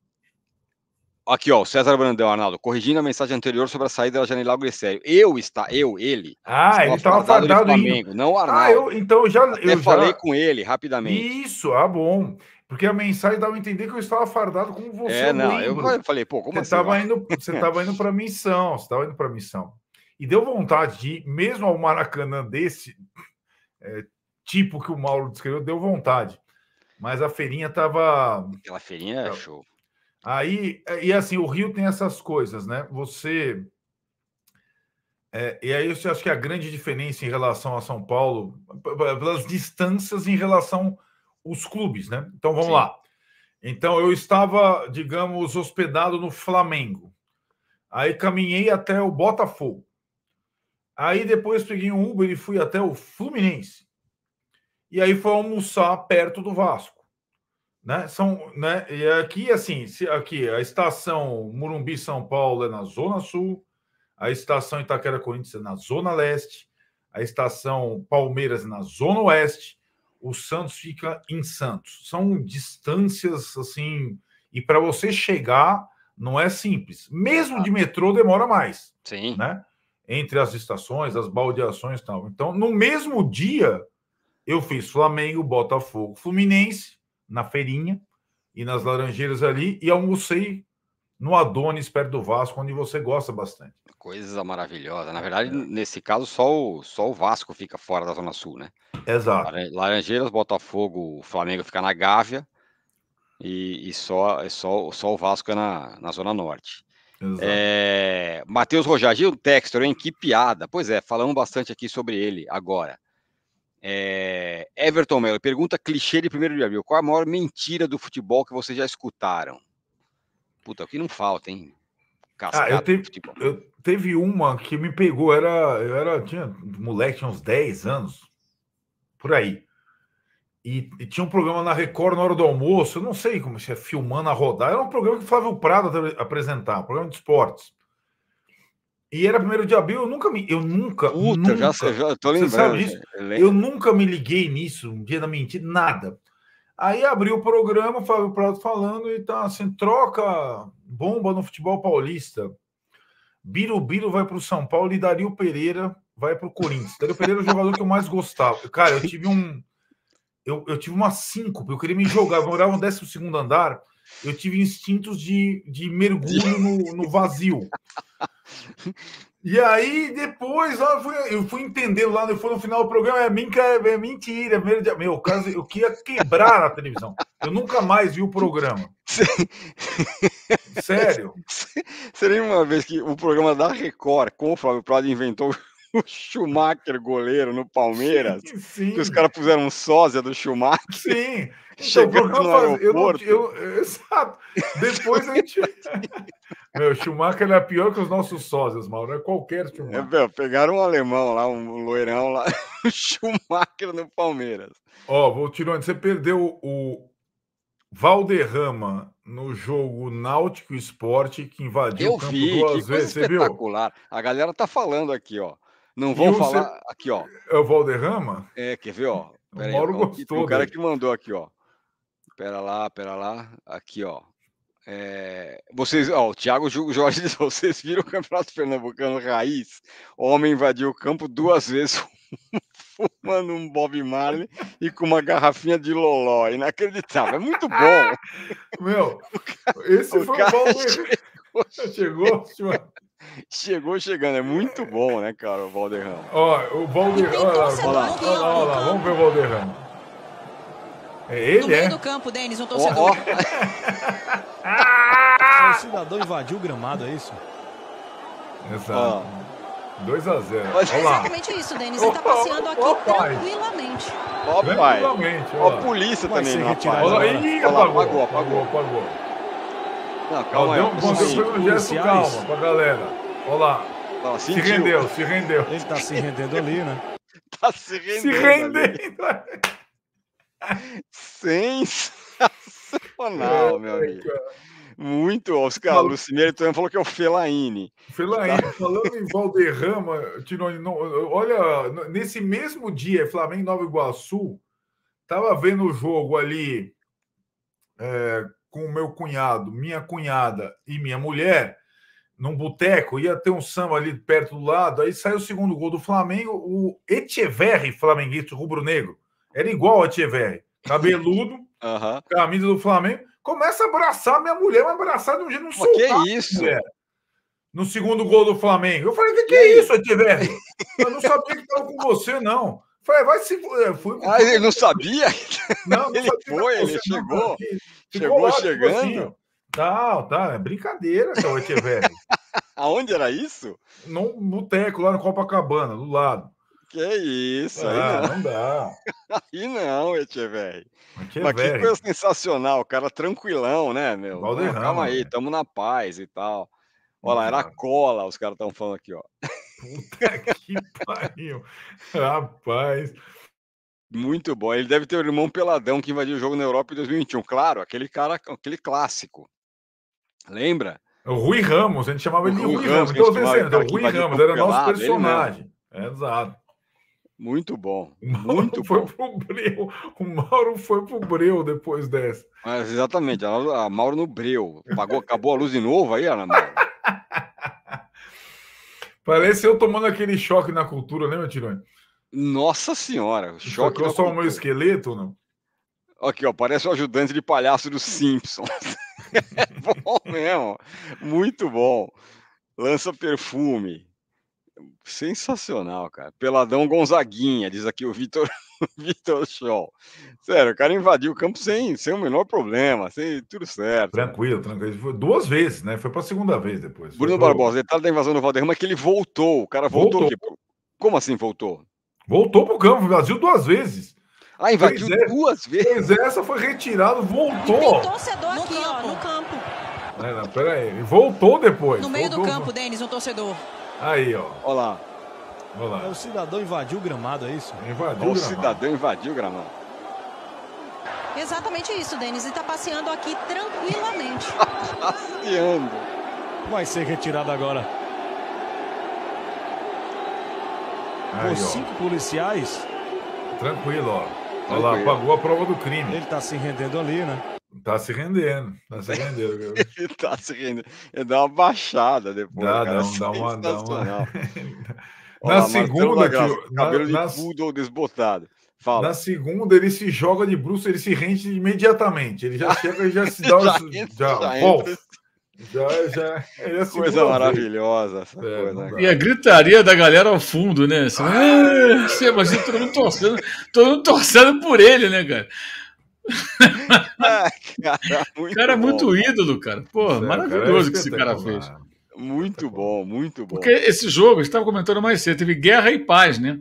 Aqui, ó, o César Brandão, Arnaldo, corrigindo a mensagem anterior sobre a saída da Janela Grissério. Eu está, eu, ele. Ah, ele estava fardado em Flamengo, não Arnaldo. Ah, eu, então já. Até eu falei já... com ele rapidamente. Isso, ah, bom. Porque a mensagem dava a entender que eu estava fardado como você. É, não, eu, falei, pô, como você assim? Tava indo, você estava indo para missão, você estava indo para missão. E deu vontade de ir, mesmo ao Maracanã desse é, tipo que o Mauro descreveu, deu vontade. Mas a feirinha estava. Aquela feirinha é show. Aí, é, e assim, o Rio tem essas coisas, né? Você. É, e aí eu acho que a grande diferença em relação a São Paulo, pelas distâncias em relação os clubes, né? Então vamos Sim. lá. Então eu estava, digamos, hospedado no Flamengo. Aí caminhei até o Botafogo. Aí depois peguei um Uber e fui até o Fluminense. E aí foi almoçar perto do Vasco. Né? São, né? E aqui, assim, aqui a estação Murumbi São Paulo é na Zona Sul, a estação Itaquera Corinthians é na Zona Leste, a estação Palmeiras é na Zona Oeste, o Santos fica em Santos. São distâncias assim, e para você chegar não é simples. Mesmo de metrô demora mais. Sim. Né? Entre as estações, as baldeações e tal. Então, no mesmo dia, eu fiz Flamengo, Botafogo, Fluminense, na feirinha e nas Laranjeiras ali, e almocei no Adonis, perto do Vasco, onde você gosta bastante. Coisa maravilhosa. Na verdade, é. nesse caso, só o, só o Vasco fica fora da Zona Sul, né? Exato. Laranjeiras, Botafogo, Flamengo fica na Gávea e, e só, é só, só o Vasco é na, na Zona Norte. Exato. É, Matheus o Textor, hein? Que piada. Pois é, falamos bastante aqui sobre ele agora. É, Everton Melo pergunta clichê de primeiro de abril. Qual a maior mentira do futebol que vocês já escutaram? Puta, aqui não falta, hein? ah, eu teve, eu teve uma que me pegou, era, eu era, tinha moleque, tinha uns 10 anos, por aí. E, e, tinha um programa na Record na hora do almoço, eu não sei como se é filmando a rodar, era um programa que o Flávio Prado apresentava, um programa de esportes. E era primeiro de abril, eu nunca me. Eu nunca. Puta, nunca, já, já tô lembrando. Você sabe disso? É, é eu, eu nunca me liguei nisso, um dia da mentira, nada. Aí abriu o programa, Fábio Prado falando, e tá assim, troca bomba no futebol paulista. Birubiru vai para o São Paulo e Dario Pereira vai para o Corinthians. Dario Pereira é o jogador que eu mais gostava. Cara, eu tive um. Eu, eu tive uma síncope, eu queria me jogar. Eu morava no 12 andar, eu tive instintos de, de mergulho no, no vazio. E aí, depois, lá, eu fui, eu fui lá, eu fui no final do programa, é, minca, é mentira, é merda Meu, caso, eu queria quebrar a televisão. Eu nunca mais vi o programa. Sim. Sério. Seria <laughs> uma vez que o programa da Record, com o Flávio Prado, inventou <laughs> o Schumacher goleiro no Palmeiras. Sim, sim. Que os caras puseram um sósia do Schumacher. Sim. <laughs> Então, chegando no aeroporto. Eu, eu, <laughs> exato. Depois a gente. Meu, Schumacher é pior que os nossos sósias, Mauro. É qualquer é, Schumacher. É, meu, pegaram um alemão lá, um loirão lá, Schumacher no Palmeiras. Ó, vou tirando. Você perdeu o Valderrama no jogo Náutico Esporte que invadiu eu o campo vi, duas que vezes. Coisa espetacular. A galera tá falando aqui, ó. Não vão falar. Seu... Aqui, ó. É o Valderrama? É, quer ver, ó? Pera o Mauro aí, gostou. Aqui, o cara que mandou aqui, ó. Pera lá, pera lá. Aqui, ó. É, vocês, ó, o Thiago <laughs> Jorge diz: vocês viram o Campeonato Pernambucano raiz? Homem invadiu o campo duas vezes, <laughs> fumando um Bob Marley e com uma garrafinha de loló. Inacreditável, é muito bom. <laughs> Meu, esse o foi o Valderrama. Chegou, chegou, chegou Chegou chegando, é muito bom, né, cara, o Valderrama. Ó, o Valderrama. Olha lá, olha lá, vamos ver o Valderrama. É ele, no meio é? do campo, Denis, um torcedor. Oh, oh. o cidadão invadiu o gramado, é isso? Exato. 2 a 0 Olha é exatamente isso, Denis. Ele tá passeando aqui tranquilamente. Ó, pai. ó. a polícia também, rapaz. Olha, Ih, apagou, apagou, apagou. apagou. Não, calma aí. um gesto calma com galera. Olha lá. Não, se rendeu, se rendeu. Ele tá se rendendo ali, né? <laughs> tá se rendendo. Se rendendo. Sensacional, meu amigo. Muito, Oscar Mas... Lucineiro também falou que é o Felaine. Felaine, tá? falando em Valderrama, Tironi, não, olha, nesse mesmo dia, Flamengo Nova Iguaçu, tava vendo o jogo ali, é, com o meu cunhado, minha cunhada e minha mulher num boteco, ia ter um samba ali perto do lado, aí saiu o segundo gol do Flamengo, o Echeverri, flamenguista rubro-negro, era igual o Echeverri, cabeludo, uhum. <laughs> camisa do Flamengo, começa a abraçar minha mulher, mas abraçar de um jeito não sou. Que isso? Mulher. No segundo gol do Flamengo. Eu falei, que, que é isso, Echeverri? <laughs> Eu não sabia que estava com você, não. Falei, vai se. fui, ah, ele não sabia? Não, ele foi, ele chegou. Chegou lá, chegando. Tal, assim, tá, tá, é brincadeira, seu Echeverri. <laughs> Aonde era isso? Num boteco lá no Copacabana, do lado. Que isso, ah, aí não. não dá. <laughs> aí não, Echeverri. Mas que coisa sensacional, cara tranquilão, né, meu? Valderrama, calma aí, né? tamo na paz e tal. Olha lá, era cola, os caras estão falando aqui, ó. <laughs> Puta que pariu. Rapaz. Muito bom. Ele deve ter o irmão peladão que invadiu o jogo na Europa em 2021. Claro, aquele cara, aquele clássico. Lembra? O Rui Ramos, a gente chamava ele de Rui, Ramos. Ramos que eu o Rui Ramos era nosso né? personagem. É, exato. Muito bom. Muito foi bom. Pro Breu. O Mauro foi pro Breu depois dessa. Mas exatamente, a, a Mauro no Breu. Pagou, acabou a luz de novo aí, Ana Mauro? Parece eu tomando aquele choque na cultura, lembra, Tirone? Nossa senhora, choque. Eu é sou o meu esqueleto ou não? Aqui, ó, parece o ajudante de palhaço dos Simpsons. <laughs> é bom mesmo. Muito bom. Lança perfume. Sensacional, cara. Peladão Gonzaguinha, diz aqui o Vitor <laughs> Vitor show, Sério, o cara invadiu o campo sem, sem o menor problema, sem tudo certo. Tranquilo, tranquilo. Foi duas vezes, né? Foi para a segunda vez depois. Bruno pro... Barbosa, detalhe da invasão do Valderrama que ele voltou. O cara voltou. voltou. Como assim voltou? Voltou para o campo, invadiu duas vezes. Ah, invadiu fez duas vezes. Fez essa, foi retirado, voltou. E tem torcedor no aqui, campo. ó, no campo. É, não, não, pera aí. Voltou depois. No meio voltou, do campo, Denis, um torcedor. Aí, ó. Olha lá. Olá. É, o cidadão invadiu o gramado, é isso? Invadiu o, cidadão invadiu o gramado. Exatamente isso, Denis. E está passeando aqui tranquilamente. <laughs> passeando. Vai ser retirado agora. Os cinco policiais. Tranquilo, ó. Olha lá, pagou a prova do crime. Ele está se rendendo ali, né? Tá se rendendo, tá se rendendo. <laughs> ele tá se rendendo. Ele dá uma baixada depois. Dá, cara. dá, um, dá Dá uma... <laughs> na segunda, cabelo na, de desbotado. Fala. Na segunda, ele se joga de bruxo, ele se rende imediatamente. Ele já <laughs> chega e já se dá. já, entra, já, já, bom, já, já, é coisa maravilhosa essa é, coisa. E a gritaria da galera ao fundo, né? Assim, ah, ah você imagina todo mundo torcendo, todo mundo torcendo por ele, né, cara? <laughs> ah, cara, muito cara, bom, muito ídolo, cara. Pô, é, é maravilhoso o que esse cara fez. Mano. Muito bom, muito bom. Porque esse jogo, estava comentando mais cedo, teve guerra e paz, né?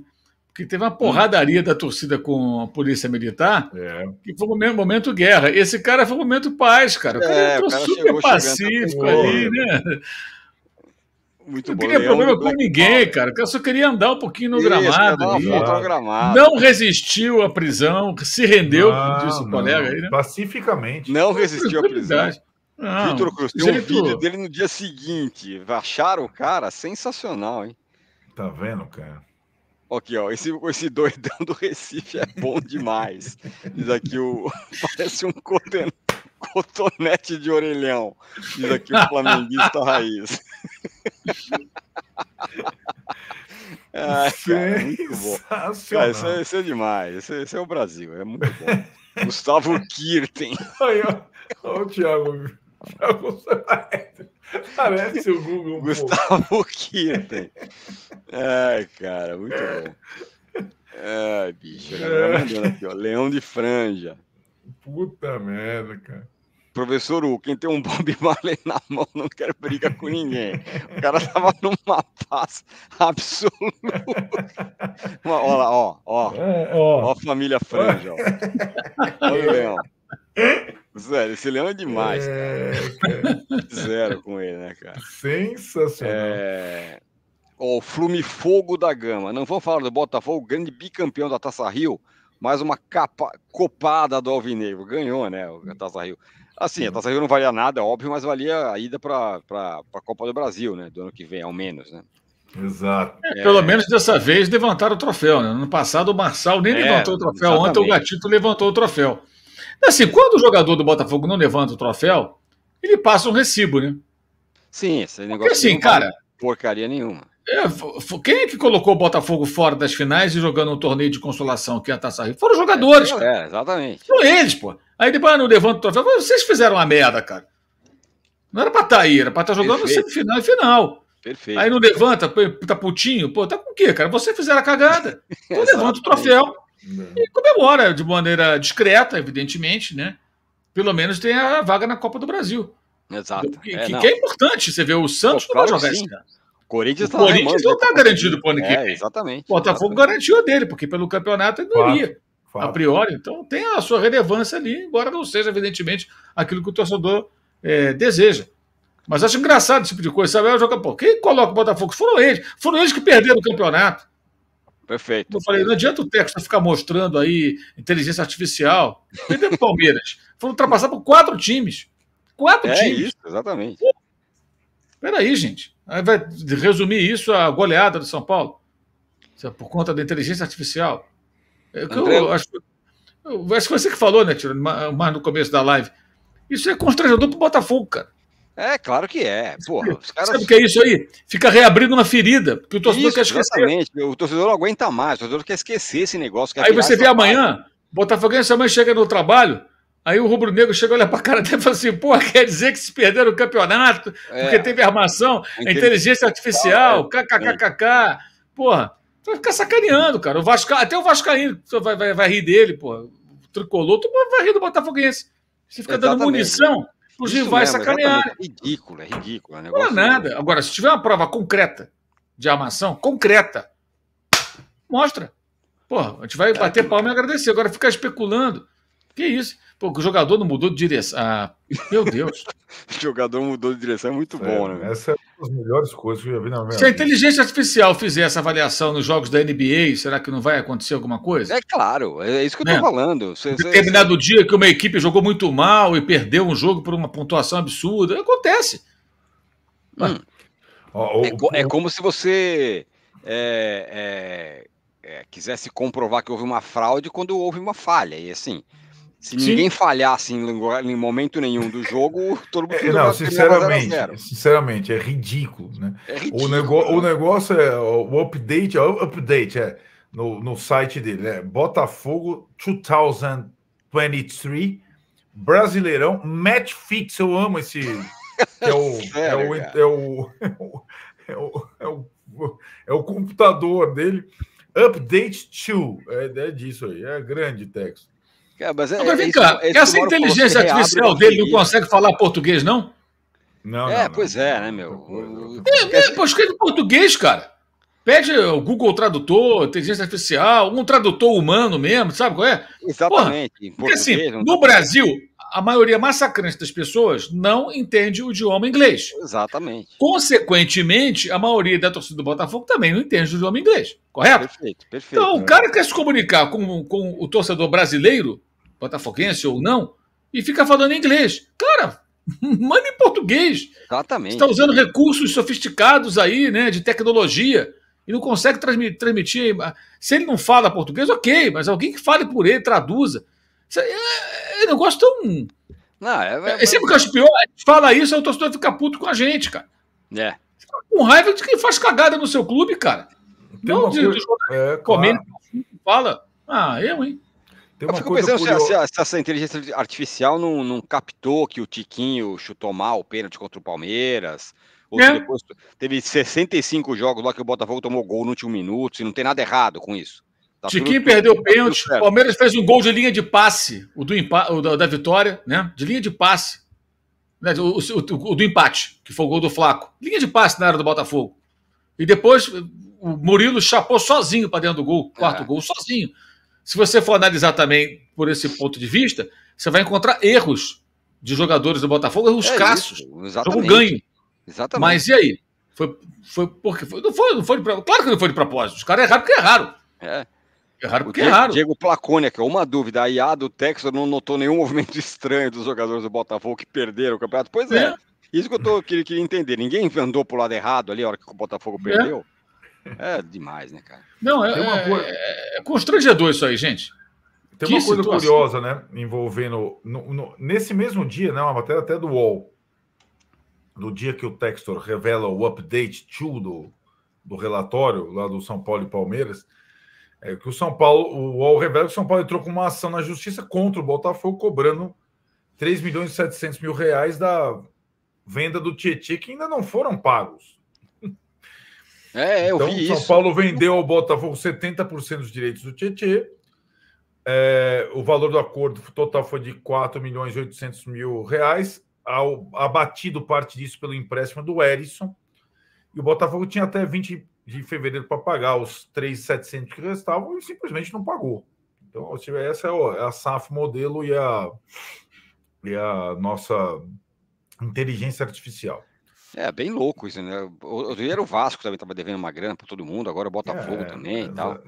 Porque teve uma porradaria uhum. da torcida com a polícia militar, é. que foi o mesmo momento guerra. Esse cara foi o momento paz, cara. O cara, é, o cara super pacífico ali, né? Muito não bom. queria Leão problema com ninguém, Ball. cara. Eu só queria andar um pouquinho no Isso, gramado, ali gramado. Não resistiu à prisão, se rendeu, não, disse o colega aí, né? Pacificamente. Não resistiu à prisão. Vitor Cruz, tem um vídeo dele no dia seguinte. Acharam o cara? Sensacional, hein? Tá vendo, cara? Aqui, ó, esse, esse doidão do Recife é bom demais. Diz aqui o. <laughs> Parece um coten... cotonete de orelhão. Diz aqui o flamenguista raiz. ah, <laughs> cara, é muito bom. Cara, isso, é, isso é demais. Isso é, é o Brasil, é muito bom. Gustavo <laughs> Kirten. Olha o Thiago Parece o Google. Gustavo Kirten. Ai, cara, muito bom. Ai, bicho. É. Aqui, ó. Leão de franja. Puta merda, cara. Professor U, quem tem um Bob Marley na mão não quer briga com ninguém. O cara tava numa paz absoluta. Olha lá, ó, ó. É, ó. ó a família franja, ó. Olha o leão. Zero, esse Leão é demais, é, cara. É. Zero com ele, né, cara? Sensacional. É... O oh, Flumifogo da Gama. Não vou falar do Botafogo, grande bicampeão da Taça Rio, mas uma capa, copada do Alvinegro. Ganhou, né, a Taça Rio. Assim, a Taça Rio não valia nada, é óbvio, mas valia a ida para a Copa do Brasil, né, do ano que vem, ao menos, né? Exato. É, pelo é. menos dessa vez levantaram o troféu, né? No passado o Marçal nem é, levantou o troféu, exatamente. ontem o Gatito levantou o troféu. Assim, quando o jogador do Botafogo não levanta o troféu, ele passa um recibo, né? Sim, esse negócio. Porque assim, cara. Porcaria nenhuma. É, quem é que colocou o Botafogo fora das finais e jogando um torneio de consolação que é a Taça Rio? Foram os jogadores, é, cara. É, exatamente. Foram eles, pô. Aí depois ah, não levanta o troféu. Vocês fizeram uma merda, cara. Não era pra estar tá aí, era pra estar tá jogando semifinal e final. Perfeito. Aí não levanta, tá putinho, pô, tá com o quê, cara? Você fizeram a cagada. <laughs> Então levanta o troféu. E é. comemora de maneira discreta, evidentemente, né? Pelo menos tem a vaga na Copa do Brasil. Exato. Que é, que é importante. Você vê o Santos Pô, claro não vai jogar Corinthians, o tá Corinthians não está tá garantido para o ano é, que vem. Exatamente. O Botafogo exatamente. garantiu a dele, porque pelo campeonato ele não iria. A priori, então tem a sua relevância ali, embora não seja, evidentemente, aquilo que o torcedor é, deseja. Mas acho engraçado esse tipo de coisa, sabe? Eu é jogo, pô, quem coloca o Botafogo? Foram eles. Foram eles que perderam o campeonato. Perfeito. Eu falei, não adianta o Texas ficar mostrando aí inteligência artificial. Perdeu o Palmeiras. Foram ultrapassar por quatro times. Quatro é times. É isso, exatamente. peraí, gente. Aí vai resumir isso a goleada do São Paulo? Por conta da inteligência artificial? É André... eu, acho, eu, acho que você que falou, né, Tiro, mais no começo da live. Isso é constrangedor para o Botafogo, cara. É, claro que é. Porra, caras... Sabe o que é isso aí? Fica reabrindo uma ferida, porque o torcedor isso, quer esquecer. Exatamente, o torcedor não aguenta mais, o torcedor quer esquecer esse negócio. aí você vê amanhã, parte. Botafoguense amanhã chega no trabalho, aí o Rubro Negro chega, olha pra cara dele e fala assim: pô, quer dizer que se perderam o campeonato, é. porque teve armação, inteligência artificial, é. é. kkkk. Porra, vai ficar sacaneando, cara. O Vasca... Até o Vascaíno vai, vai, vai rir dele, porra. Tricolou, tu vai rir do Botafoguense. Você fica exatamente. dando munição os vai rivais mesmo, sacanearem. É ridículo, é ridículo. É não é nada. Mesmo. Agora, se tiver uma prova concreta de armação, concreta, mostra. Porra, a gente vai é bater que... palma e agradecer. Agora ficar especulando. Que isso? Pô, o jogador não mudou de direção. Meu Deus. <laughs> o jogador mudou de direção, é muito é, bom, né? Essa é uma das melhores coisas que eu já vi na minha Se a inteligência artificial fizer essa avaliação nos jogos da NBA, será que não vai acontecer alguma coisa? É claro, é, é isso que eu estou é. Né? falando. Você, Determinado você... dia que uma equipe jogou muito mal e perdeu um jogo por uma pontuação absurda, acontece. Hum. é, é, como se você é, é, quisesse comprovar que houve uma fraude quando houve uma falha, e assim... Se ninguém falhasse assim, em, em momento nenhum do jogo, <laughs> todo mundo é, Não, sinceramente, 0 0. sinceramente, é ridículo, né? É ridículo, o, o negócio é o update, é o update é no, no site dele, é Botafogo 2023 Brasileirão Match Fix. Eu amo esse é o, <laughs> é, o, é, o, é, <laughs> o, é, o, é, o, é o computador dele. Update 2, é, é disso aí, é grande texto mas é, Agora vem cá, essa inteligência artificial dele não consegue falar português, não? Não, é, não, pois não. é, né, meu? É, é, pô, escreve português, cara. Pede é, o Google Tradutor, inteligência artificial, um tradutor humano mesmo, sabe qual é? Exatamente. Porra, porque assim, no Brasil, a maioria massacrante das pessoas não entende o idioma inglês. Exatamente. Consequentemente, a maioria da torcida do Botafogo também não entende o idioma inglês, correto? Perfeito, perfeito. Então, o cara quer se comunicar com, com o torcedor brasileiro, botafoguense ou não, e fica falando em inglês. Cara, <laughs> manda em português. Exatamente. Está usando recursos sofisticados aí, né, de tecnologia e não consegue transmitir. Se ele não fala português, ok, mas alguém que fale por ele, traduza. É, é negócio tão. Não, é, é, é sempre que eu acho pior, fala isso, o torcedor fica puto com a gente, cara. É. Fica com raiva de quem faz cagada no seu clube, cara. Tem não de, coisa... de, de é, claro. comenta, fala. Ah, eu, hein? Tem uma eu fico coisa pensando se, se, se, essa inteligência artificial não, não captou que o Tiquinho chutou mal o pênalti contra o Palmeiras. Ou se é. depois teve 65 jogos lá que o Botafogo tomou gol no último minuto, e não tem nada errado com isso. Tá Tiquinho tudo, perdeu o tá pênalti, o Palmeiras fez um gol de linha de passe, o, do o da, da, vitória, né? De linha de passe. Né? O, o, o, do empate, que foi o gol do Flaco. Linha de passe na área do Botafogo. E depois o Murilo chapou sozinho para dentro do gol, quarto é. gol, sozinho se você for analisar também por esse ponto de vista, você vai encontrar erros de jogadores do Botafogo, erros é crassos. Jogo ganho. Exatamente. Mas e aí? Foi, foi porque foi, não foi, não foi de, claro que não foi de propósito. Os caras erraram porque erraram. É. Erraram porque Diego, erraram. Diego Placone, que é uma dúvida. A IA do Texas não notou nenhum <laughs> movimento estranho dos jogadores do Botafogo que perderam o campeonato. Pois é. é. Isso que eu tô, queria, queria entender. Ninguém andou pro lado errado ali a hora que o Botafogo é. perdeu. É. É demais, né, cara? Não, é, é coisa... É, é constrangedor isso aí, gente. Tem que uma coisa situação? curiosa, né? Envolvendo. No, no, nesse mesmo dia, né? Uma matéria até do UOL. No dia que o Textor revela o update 2 do, do relatório lá do São Paulo e Palmeiras, é que o São Paulo, o UOL revela que o São Paulo entrou com uma ação na justiça contra o Botafogo, cobrando 3 milhões e 700 mil reais da venda do Tietchan, que ainda não foram pagos. É, é, eu então, vi São Paulo vendeu ao Botafogo 70% dos direitos do Tietê. É, o valor do acordo total foi de 4 milhões e 800 mil reais, ao, abatido parte disso pelo empréstimo do Erisson. E o Botafogo tinha até 20 de fevereiro para pagar os 3,700 que restavam e simplesmente não pagou. Então, essa é, é a SAF modelo e a, e a nossa inteligência artificial. É, bem louco isso, né? O, o Vasco também estava devendo uma grana para todo mundo, agora o Botafogo é, também é, e tal.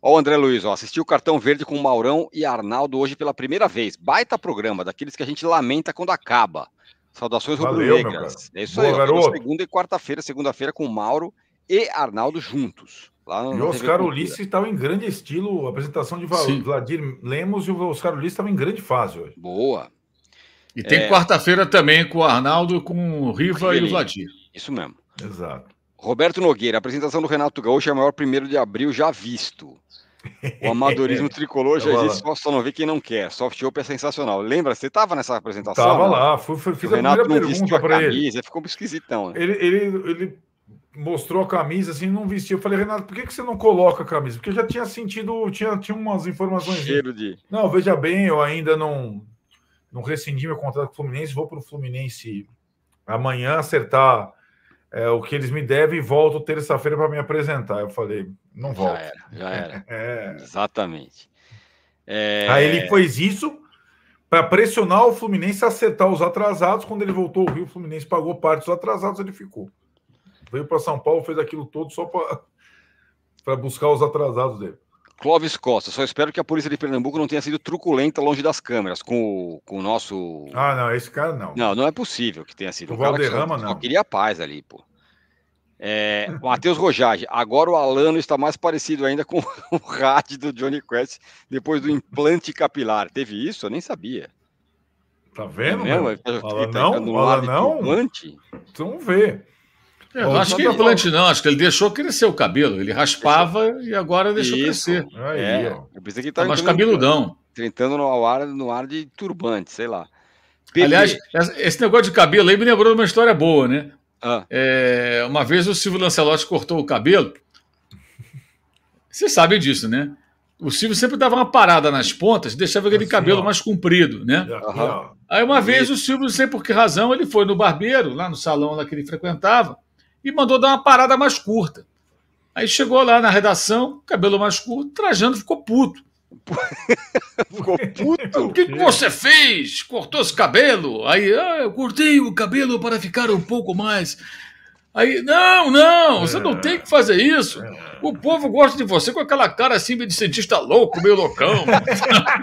Ó, o André Luiz, ó, assistiu o Cartão Verde com Maurão e Arnaldo hoje pela primeira vez. Baita programa, daqueles que a gente lamenta quando acaba. Saudações rubro-negras. É isso Boa, aí, segunda e quarta-feira, segunda-feira com Mauro e Arnaldo juntos. Lá no e o Oscar Ulisses estava em grande estilo, apresentação de Sim. Lemos e o Oscar Ulisses estava em grande fase hoje. Boa. E tem é... quarta-feira também com o Arnaldo, com o Riva e o Vladir. Isso mesmo. Exato. Roberto Nogueira, a apresentação do Renato Gaúcho é o maior primeiro de abril já visto. O amadorismo tricolor <laughs> já existe, só, só não vê quem não quer. Soft Open é sensacional. Lembra? Você estava nessa apresentação? Estava né? lá, fui, fui, fiz o a Renato primeira pergunta para ele. Ficou esquisitão. Né? Ele, ele, ele mostrou a camisa assim, não vestiu. Eu falei, Renato, por que, que você não coloca a camisa? Porque já tinha sentido, tinha, tinha umas informações. Cheiro de... Não, veja bem, eu ainda não não rescindi meu contrato com o Fluminense, vou para o Fluminense amanhã acertar é, o que eles me devem e volto terça-feira para me apresentar. Eu falei, não volto. Já era, já era. <laughs> é. Exatamente. É... Aí ele fez isso para pressionar o Fluminense a acertar os atrasados. Quando ele voltou ao Rio, o Fluminense pagou parte dos atrasados, ele ficou. Veio para São Paulo, fez aquilo todo só para buscar os atrasados dele. Clóvis Costa, só espero que a polícia de Pernambuco não tenha sido truculenta longe das câmeras, com o, com o nosso. Ah, não, esse cara não. Não, não é possível que tenha sido. O um Valderrama, que só, não. Só queria paz ali, pô. É, Matheus Rojage, agora o Alano está mais parecido ainda com <laughs> o rádio do Johnny Quest depois do implante capilar. Teve isso? Eu nem sabia. Tá vendo? É mesmo? Tá fala tá não, fala não. Implante? então vê. É, eu acho que implante não, acho que ele deixou crescer o cabelo. Ele raspava deixou. e agora deixou Isso. crescer. é. Eu pensei que ele tá mais cabeludão. Tentando no ar, no ar de turbante, sei lá. Aliás, esse negócio de cabelo aí me lembrou de uma história boa, né? Ah. É, uma vez o Silvio Lancelotti cortou o cabelo. Você sabe disso, né? O Silvio sempre dava uma parada nas pontas, deixava aquele assim, cabelo ó. mais comprido, né? Uhum. Aí uma vez o Silvio, não sei por que razão, ele foi no barbeiro, lá no salão lá que ele frequentava, e mandou dar uma parada mais curta. Aí chegou lá na redação, cabelo mais curto, trajando ficou puto. <laughs> ficou puto? O que, que você fez? Cortou esse cabelo? Aí, ah, eu cortei o cabelo para ficar um pouco mais. Aí, não, não, você não tem que fazer isso. O povo gosta de você com aquela cara assim de cientista louco, meio loucão.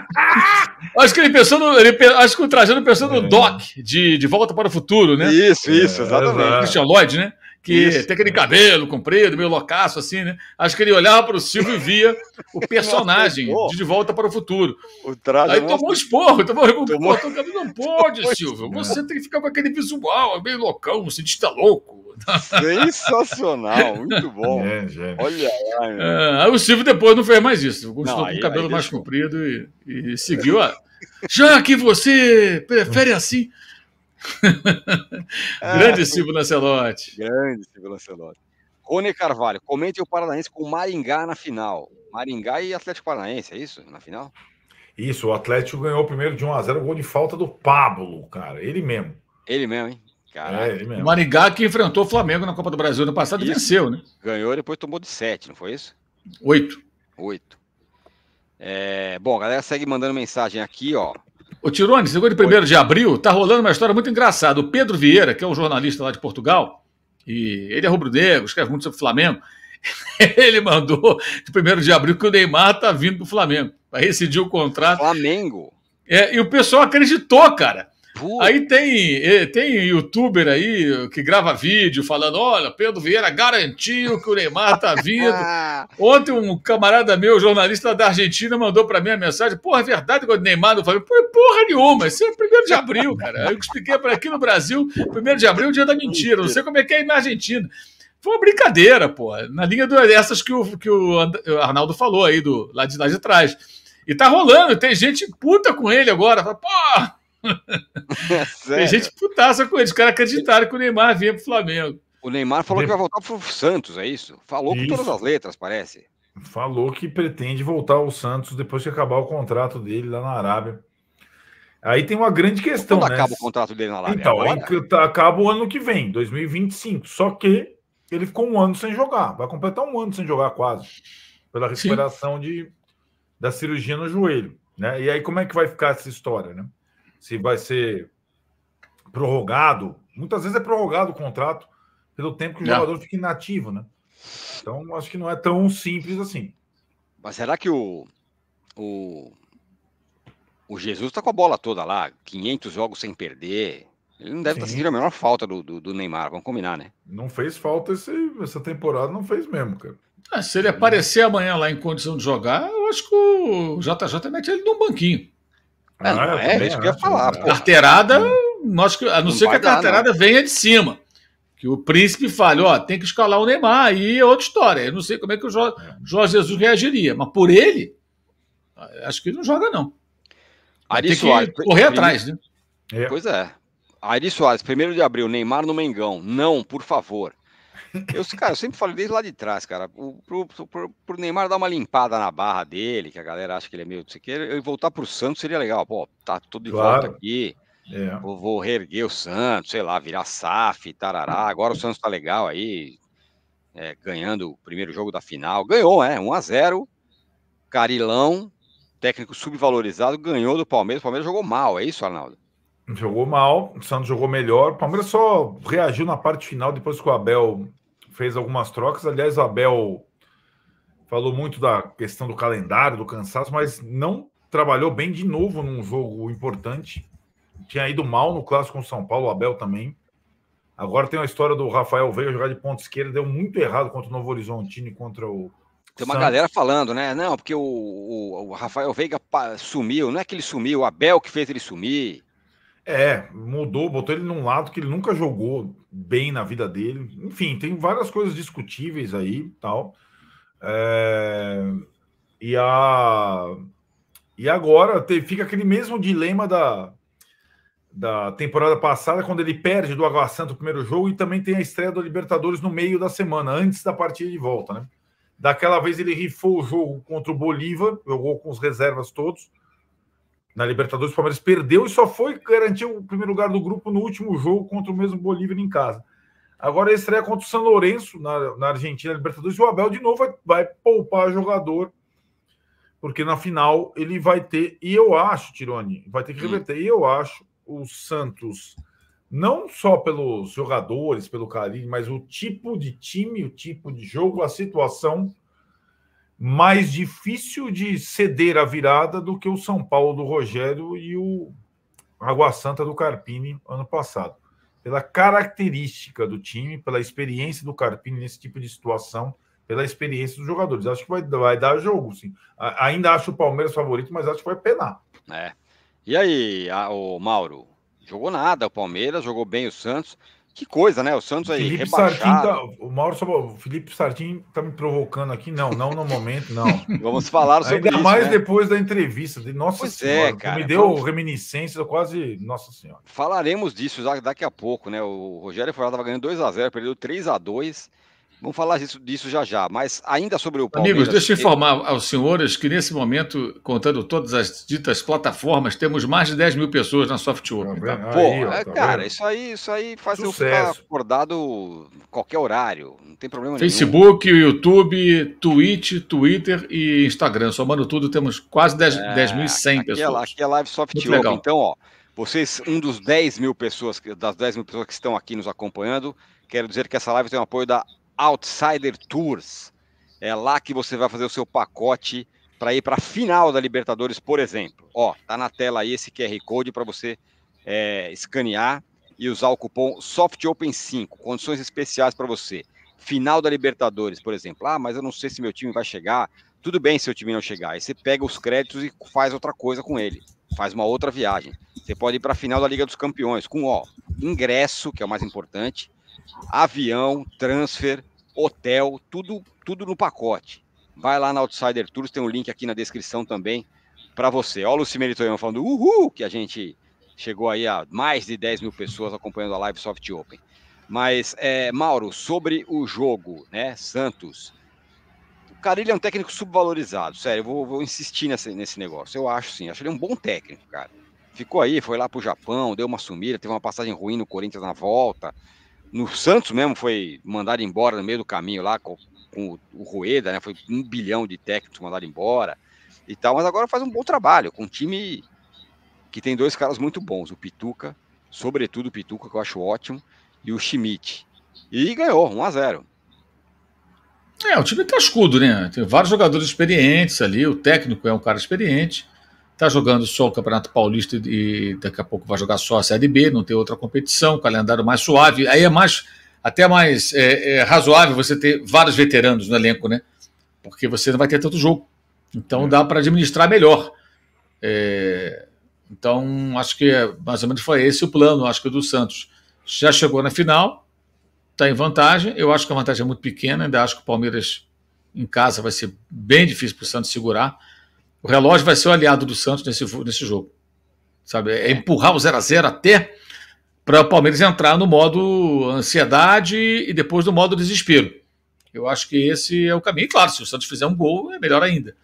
<laughs> acho que ele pensou no, ele, acho que o Trajano pensou no é. Doc de, de Volta para o Futuro, né? Isso, isso, é, exatamente. É, Christian Lloyd, né? que Isso. tem aquele cabelo comprido, meio loucaço, assim, né? Acho que ele olhava para o Silvio e via o <laughs> personagem de De Volta para o Futuro. O Aí é tomou um esporro, tomou, tomou... Porra, não <laughs> pode, tomou Silvio, você tem que ficar com aquele visual, é meio loucão, um diz louco. Sensacional, <laughs> muito bom. É, Olha lá, é, aí o Silvio depois não fez mais isso, gostou com o cabelo mais comprido e, e seguiu. A... Já que você prefere assim, <laughs> grande ah, Silvio Lancelotti. Grande Silvio Lancelotti. Rony Carvalho, comente o Paranaense com Maringá na final. Maringá e Atlético Paranaense, é isso? Na final? Isso, o Atlético ganhou o primeiro de 1x0, gol de falta do Pablo, cara. Ele mesmo. Ele mesmo, hein? É, ele mesmo. O Maringá que enfrentou o Flamengo na Copa do Brasil no passado e venceu, né? Ganhou e depois tomou de 7, não foi isso? 8. 8. É, bom, a galera segue mandando mensagem aqui, ó. Ô Tirone, segundo de 1 de abril, tá rolando uma história muito engraçada. O Pedro Vieira, que é um jornalista lá de Portugal, e ele é rubro-negro, escreve muito sobre o Flamengo, <laughs> ele mandou de 1 de abril que o Neymar tá vindo pro Flamengo, para rescindir o contrato. Flamengo? É, e o pessoal acreditou, cara. Aí tem, tem youtuber aí que grava vídeo falando: olha, Pedro Vieira garantiu que o Neymar tá vindo. <laughs> Ontem, um camarada meu, jornalista da Argentina, mandou para mim a mensagem: porra, é verdade que o Neymar não falou? Porra nenhuma, isso é 1 de abril, cara. Eu expliquei para aqui no Brasil: 1 de abril é o dia da mentira. Não sei como é que é ir na Argentina. Foi uma brincadeira, porra. Na linha dessas que o, que o Arnaldo falou aí, do, lá, de, lá de trás. E tá rolando, tem gente puta com ele agora. Fala, porra é <laughs> Tem gente putaça com ele. Os caras acreditaram que o Neymar vinha pro Flamengo. O Neymar falou que né? vai voltar pro Santos, é isso? Falou isso. com todas as letras, parece. Falou que pretende voltar ao Santos depois que acabar o contrato dele lá na Arábia. Aí tem uma grande questão. Quando né? acaba o contrato dele na Arábia? Então, Agora? Tá, acaba o ano que vem, 2025. Só que ele ficou um ano sem jogar. Vai completar um ano sem jogar, quase. Pela recuperação de, da cirurgia no joelho. Né? E aí, como é que vai ficar essa história, né? se vai ser prorrogado. Muitas vezes é prorrogado o contrato pelo tempo que o não. jogador fica inativo, né? Então acho que não é tão simples assim. Mas será que o o, o Jesus está com a bola toda lá, 500 jogos sem perder? Ele não deve estar tá sentindo a menor falta do, do, do, Neymar, vamos combinar, né? Não fez falta esse, essa temporada, não fez mesmo, cara. Ah, se ele aparecer amanhã lá em condição de jogar, eu acho que o JJ mete ele num banquinho. Ah, é, não é, é, é isso que eu ia falar. Pô. Carteirada, nós, a não, não ser que a carteirada dar, venha de cima. Que o príncipe fale, ó, tem que escalar o Neymar, aí é outra história. Eu não sei como é que o é. Jorge, Jesus reagiria, mas por ele, acho que ele não joga, não. Ari Soares, correr atrás, né? É. Pois é. Ari Soares, primeiro de abril, Neymar no Mengão. Não, por favor. Eu, cara, eu sempre falei desde lá de trás, cara. O, pro, pro, pro, Neymar dar uma limpada na barra dele, que a galera acha que ele é meio não sei o que, eu voltar pro Santos seria legal. Pô, tá tudo de claro. volta aqui. É. Vou, vou reerguer o Santos, sei lá, virar SAF, tarará. Agora o Santos tá legal aí, é, ganhando o primeiro jogo da final. Ganhou, é, 1x0. Carilão, técnico subvalorizado, ganhou do Palmeiras. O Palmeiras jogou mal, é isso, Arnaldo? Jogou mal, o Santos jogou melhor. O Palmeiras só reagiu na parte final depois que o Abel fez algumas trocas. Aliás, o Abel falou muito da questão do calendário, do cansaço, mas não trabalhou bem de novo num jogo importante. Tinha ido mal no clássico com São Paulo, o Abel também. Agora tem a história do Rafael Veiga jogar de ponta esquerda, deu muito errado contra o Novo Horizontino e contra o. Tem uma Santos. galera falando, né? Não, porque o, o, o Rafael Veiga sumiu, não é que ele sumiu, o Abel que fez ele sumir. É, mudou, botou ele num lado que ele nunca jogou bem na vida dele. Enfim, tem várias coisas discutíveis aí tal. É... E a. E agora te... fica aquele mesmo dilema da, da temporada passada, quando ele perde do Água Santa o primeiro jogo, e também tem a estreia do Libertadores no meio da semana, antes da partida de volta, né? Daquela vez ele rifou o jogo contra o Bolívar, jogou com os reservas todos na Libertadores, o Palmeiras perdeu e só foi garantir o primeiro lugar do grupo no último jogo contra o mesmo Bolívia em casa. Agora a estreia contra o São Lourenço na, na Argentina, na Libertadores, e o Abel de novo vai, vai poupar jogador, porque na final ele vai ter, e eu acho, Tirone, vai ter que hum. reverter, hum. e eu acho o Santos, não só pelos jogadores, pelo carinho, mas o tipo de time, o tipo de jogo, a situação mais difícil de ceder a virada do que o São Paulo do Rogério e o Água Santa do Carpini ano passado. Pela característica do time, pela experiência do Carpini nesse tipo de situação, pela experiência dos jogadores. Acho que vai, vai dar jogo, sim. ainda acho o Palmeiras favorito, mas acho que vai penar. É. E aí, a, o Mauro? Jogou nada o Palmeiras, jogou bem o Santos. Que coisa, né? O Santos aí Felipe rebaixado. tá, o Mauro só, o Felipe Sartin tá me provocando aqui. Não, não no momento, não. <laughs> Vamos falar sobre Ainda isso, mais né? depois da entrevista. De, nossa pois é, Senhora, é, cara, me deu vamos... reminiscência quase... Nossa Senhora. Falaremos disso daqui a pouco, né? O Rogério Furado tava ganhando 2x0, perdeu 3x2. Vamos falar disso, disso, já já, mas ainda sobre o Palmeiras... Amigos, deixa eu informar aos senhores que nesse momento, contando todas as ditas plataformas, temos mais de 10 mil pessoas na software. Open. Tá? Pô, tá? aí, ó, tá cara, vendo? isso aí, isso aí faz Sucesso. eu ficar acordado qualquer horário, não tem problema Facebook, nenhum. Facebook, YouTube, Twitch, Twitter e Instagram, somando tudo temos quase 10.100 é, 10. aqui é pessoas. É, aqui é Live software, Muito legal. então, ó, vocês, um dos 10 mil pessoas, das 10 mil pessoas que estão aqui nos acompanhando, quero dizer que essa live tem o apoio da Outsider Tours. É lá que você vai fazer o seu pacote para ir para a final da Libertadores, por exemplo. Ó, tá na tela aí esse QR Code para você é, escanear e usar o cupom SOFTOPEN5, condições especiais para você. Final da Libertadores, por exemplo. Ah, mas eu não sei se meu time vai chegar. Tudo bem se o time não chegar. Aí você pega os créditos e faz outra coisa com ele. Faz uma outra viagem. Você pode ir para a final da Liga dos Campeões com ó, ingresso, que é o mais importante, avião, transfer, hotel, tudo, tudo no pacote. Vai lá na Outsider Tours, tem um link aqui na descrição também para você. Olha o Lucimere Toyama falando uhul, que a gente chegou aí a mais de 10 mil pessoas acompanhando a live Soft Open. Mas, é, Mauro, sobre o jogo, né, Santos, o cara ele é um técnico subvalorizado, sério, eu vou, vou insistir nesse negócio, eu acho sim, acho ele um bom técnico, cara. Ficou aí, foi lá pro Japão, deu uma sumida, teve uma passagem ruim no Corinthians na volta, no Santos mesmo foi mandado embora no meio do caminho lá com, com o Rueda, né? Foi um bilhão de técnicos mandado embora e tal, mas agora faz um bom trabalho com um time que tem dois caras muito bons, o Pituca, sobretudo o Pituca, que eu acho ótimo, e o Schmidt. E ganhou 1 a 0. É, o time tá escudo, né? Tem vários jogadores experientes ali, o técnico é um cara experiente. Está jogando só o Campeonato Paulista e daqui a pouco vai jogar só a Série B, não tem outra competição, calendário mais suave. Aí é mais até mais é, é razoável você ter vários veteranos no elenco, né? Porque você não vai ter tanto jogo. Então é. dá para administrar melhor. É, então acho que é, mais ou menos foi esse o plano, acho que do Santos. Já chegou na final, está em vantagem. Eu acho que a vantagem é muito pequena, ainda acho que o Palmeiras em casa vai ser bem difícil para o Santos segurar. O relógio vai ser o aliado do Santos nesse, nesse jogo. Sabe? É empurrar o 0 a 0 até para o Palmeiras entrar no modo ansiedade e depois no modo desespero. Eu acho que esse é o caminho. E claro, se o Santos fizer um gol, é melhor ainda.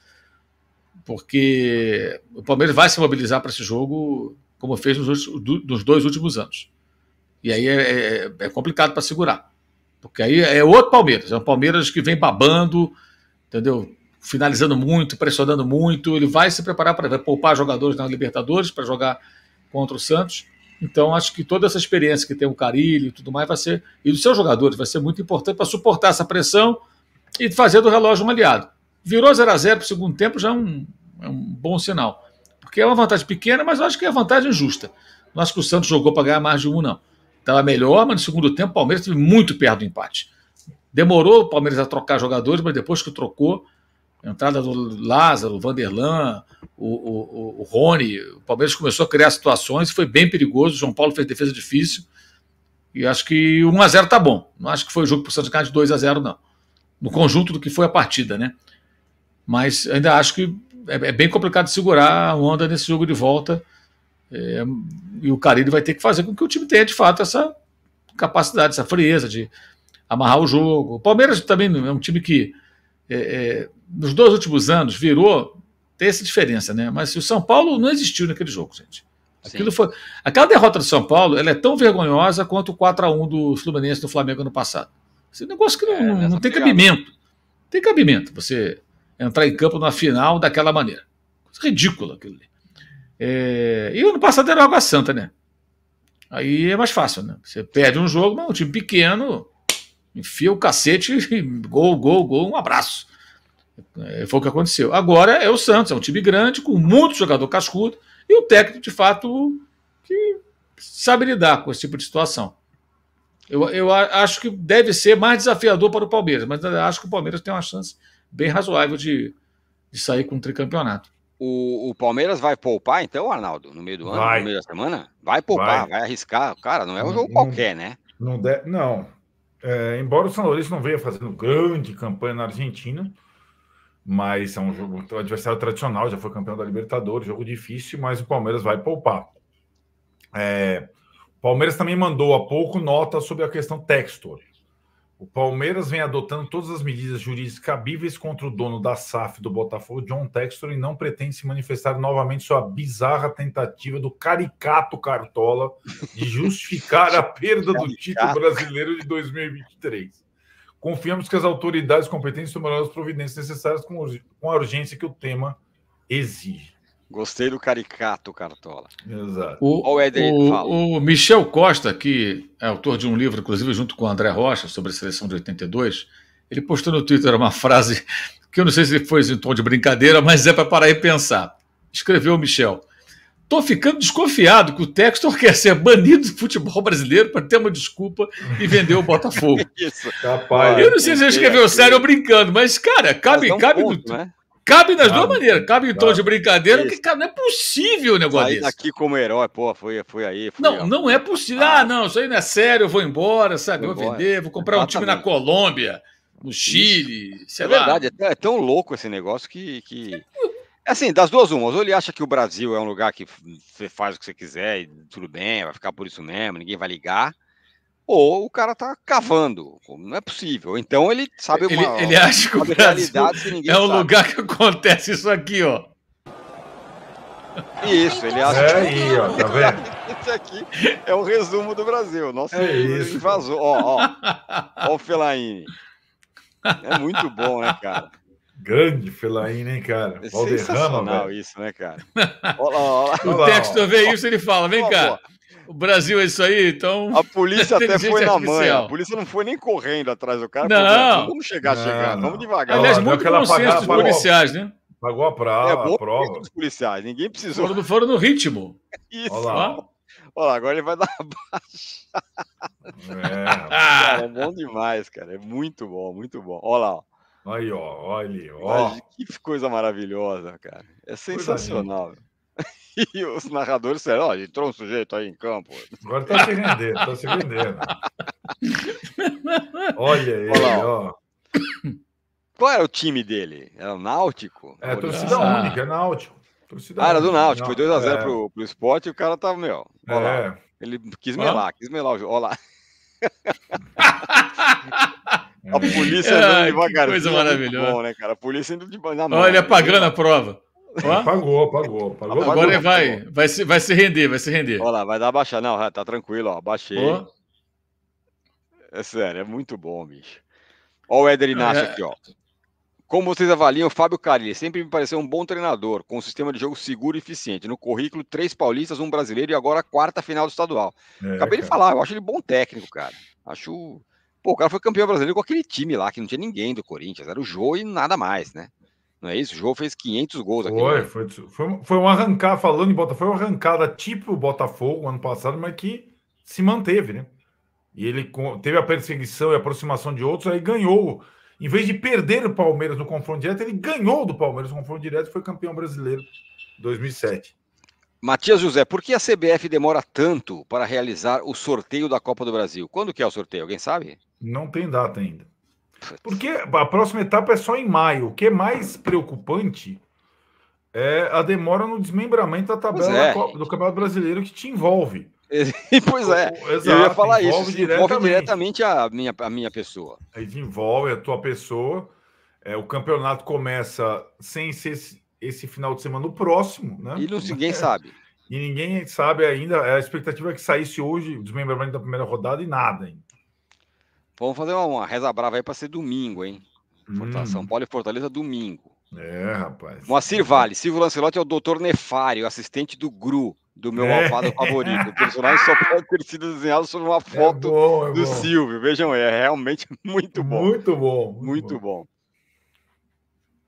Porque o Palmeiras vai se mobilizar para esse jogo, como fez nos, nos, dois últimos anos. E aí é, é, é complicado para segurar. Porque aí é outro Palmeiras. É um Palmeiras que vem babando, entendeu? finalizando muito, pressionando muito. Ele vai se preparar para poupar jogadores na Libertadores para jogar contra o Santos. Então, acho que toda essa experiência que tem o Carilho e tudo mais vai ser, e dos seus jogadores, vai ser muito importante para suportar essa pressão e fazer do relógio um aliado. Virou 0 a 0 para o segundo tempo já é um, é um bom sinal. Porque é uma vantagem pequena, mas eu acho que é vantagem justa. Não acho que o Santos jogou para ganhar mais de um, não. Estava melhor, mas no segundo tempo o Palmeiras esteve muito perto do empate. Demorou o Palmeiras a trocar jogadores, mas depois que trocou, a entrada do Lázaro, o Vanderlan, o, o, o Rony. O Palmeiras começou a criar situações, foi bem perigoso. O João Paulo fez defesa difícil. E acho que 1x0 tá bom. Não acho que foi jogo para o Santos ganhar de 2x0, não. No conjunto do que foi a partida, né? Mas ainda acho que é, é bem complicado segurar a onda nesse jogo de volta. É, e o Carilli vai ter que fazer com que o time tenha, de fato, essa capacidade, essa frieza de amarrar o jogo. O Palmeiras também é um time que é, é, nos dois últimos anos virou, tem essa diferença, né? Mas o São Paulo não existiu naquele jogo, gente. Aquilo foi, aquela derrota do São Paulo ela é tão vergonhosa quanto o 4 a 1 do Fluminense do Flamengo ano passado. Esse negócio que não, é, não tem cabimento. Tem cabimento você entrar em campo na final daquela maneira. Coisa ridícula aquilo ali. É, e ano passado era Água Santa, né? Aí é mais fácil, né? Você perde um jogo, mas um time pequeno enfia o cacete, gol, gol, gol, um abraço. É, foi o que aconteceu. Agora é o Santos, é um time grande, com muito jogador cascudo, e o técnico, de fato, que sabe lidar com esse tipo de situação. Eu, eu acho que deve ser mais desafiador para o Palmeiras, mas eh, acho que o Palmeiras tem uma chance bem razoável de, de sair com o tricampeonato. O, o Palmeiras vai poupar, então, Arnaldo, no meio do ano, vai. no meio da semana? Vai poupar, vai, vai arriscar. Cara, não é um jogo não, qualquer, né? Não, de... não, é, embora o São Lourenço não venha fazendo grande campanha na Argentina, mas é um jogo um adversário tradicional, já foi campeão da Libertadores, jogo difícil, mas o Palmeiras vai poupar. É, o Palmeiras também mandou há pouco nota sobre a questão texture. O Palmeiras vem adotando todas as medidas jurídicas cabíveis contra o dono da SAF do Botafogo, John Textor, e não pretende se manifestar novamente sua bizarra tentativa do caricato Cartola de justificar a perda do título brasileiro de 2023. Confiamos que as autoridades competentes tomarão as providências necessárias com a urgência que o tema exige. Gostei do caricato, Cartola. Exato. O, o, o, Michel Costa, que é autor de um livro, inclusive junto com o André Rocha, sobre a seleção de 82, ele postou no Twitter uma frase que eu não sei se foi em tom de brincadeira, mas é para parar e pensar. Escreveu o Michel. Tô ficando desconfiado que o Textor quer ser banido do futebol brasileiro para ter uma desculpa e vender o Botafogo. <laughs> Isso. Capaz, eu não sei se ele escreveu sério ou brincando, mas, cara, cabe, mas um cabe ponto, no. Né? Cabe das cabe, duas maneiras. Cabe em tom de brincadeira, porque, cara, não é possível o um negócio Sair desse. aqui como herói, pô, foi, foi aí. Foi não, aí. não é possível. Ah, não, isso aí não é sério, eu vou embora, sabe? Vou, embora. vou vender, vou comprar Exatamente. um time na Colômbia, no Chile, isso. sei é lá. verdade, é, é tão louco esse negócio que... que... É assim, das duas umas, ou ele acha que o Brasil é um lugar que você faz o que você quiser e tudo bem, vai ficar por isso mesmo, ninguém vai ligar ou o cara tá cavando. Não é possível. Então ele sabe uma, ele, ele acha que o Brasil é o sabe. lugar que acontece isso aqui, ó. Isso, ele acha. É aí, ó, tá vendo? <laughs> Isso aqui é o resumo do Brasil. Nossa, é isso. invasor. Ó, ó, ó o Felaine. É muito bom, né, cara? Grande Felaine, hein, cara? É sensacional isso, né, cara? Olá, olá, olá. O texto vê isso, ele fala: vem cá. O Brasil é isso aí, então. A polícia <laughs> até foi na mãe. A polícia não foi nem correndo atrás do cara. Não. Falou, vamos chegar, não. chegar. Vamos devagar. Aliás, muito bom senso dos policiais, né? Pagou a prova. É, a prova. dos policiais. Ninguém precisou. Foram, foram no ritmo. <laughs> Isso. Olha lá. Olha lá, agora ele vai dar uma baixa. É. é <laughs> bom demais, cara. É muito bom, muito bom. Olha lá. Aí, ó, olha ali. Ó. Que coisa maravilhosa, cara. É sensacional. <laughs> E os narradores disseram, ó, oh, entrou um sujeito aí em campo. Agora tá se rendendo, tá se rendendo. Olha ele, Olá, ó. Qual era o time dele? Era o Náutico? É, torcida ah. única, é Náutico. Torcida ah, era do Náutico, foi 2x0 é. pro, pro esporte e o cara tava, meu, ó é. Ele quis melar, ah. quis melar o jogo, ó lá. <laughs> A polícia é, andando devagarzinho. Coisa maravilhosa. Bom, né, cara? A polícia indo de na Olha, né? apagando a prova pagou, pagou, pagou. Agora pagou, é, vai, pagou. vai se, vai se render, vai se render. Olha lá, vai dar baixar. Não, tá tranquilo, ó. Baixei. É sério, é muito bom, bicho. Ó o Éder Inácio é. aqui, ó. Como vocês avaliam o Fábio Carilli? Sempre me pareceu um bom treinador, com um sistema de jogo seguro e eficiente. No currículo, três paulistas, um brasileiro e agora a quarta final do estadual. É, Acabei cara. de falar, eu acho ele bom técnico, cara. Acho. Pô, o cara foi campeão brasileiro com aquele time lá, que não tinha ninguém do Corinthians. Era o Jô e nada mais, né? Não é isso? O João fez 500 gols aqui. Né? Foi, foi, foi, um arrancar, falando em Botafogo, foi uma arrancada tipo o Botafogo ano passado, mas que se manteve, né? E ele teve a perseguição e aproximação de outros, aí ganhou. Em vez de perder o Palmeiras no confronto direto, ele ganhou do Palmeiras no confronto direto e foi campeão brasileiro 2007. Matias José, por que a CBF demora tanto para realizar o sorteio da Copa do Brasil? Quando que é o sorteio? Alguém sabe? Não tem data ainda. Porque a próxima etapa é só em maio. O que é mais preocupante é a demora no desmembramento da tabela é. do Campeonato Brasileiro que te envolve. <laughs> pois é, Exato, eu ia falar isso. Envolve diretamente. envolve diretamente a minha, a minha pessoa. Aí envolve a tua pessoa. É, o campeonato começa sem ser esse, esse final de semana no próximo, né? E ninguém é. sabe. <laughs> E ninguém sabe ainda. A expectativa é que saísse hoje o desmembramento da primeira rodada e nada ainda. Vamos fazer uma, uma reza brava aí para ser domingo, hein? Hum. São Paulo e Fortaleza, domingo. É, rapaz. Moacir Vale, Silvio Lancelotti é o doutor Nefário, assistente do GRU, do meu é. malvado favorito. O personagem só pode ter sido desenhado sobre uma é foto é bom, é do bom. Silvio. Vejam, é realmente <laughs> muito bom. Muito bom. Muito, muito bom. bom.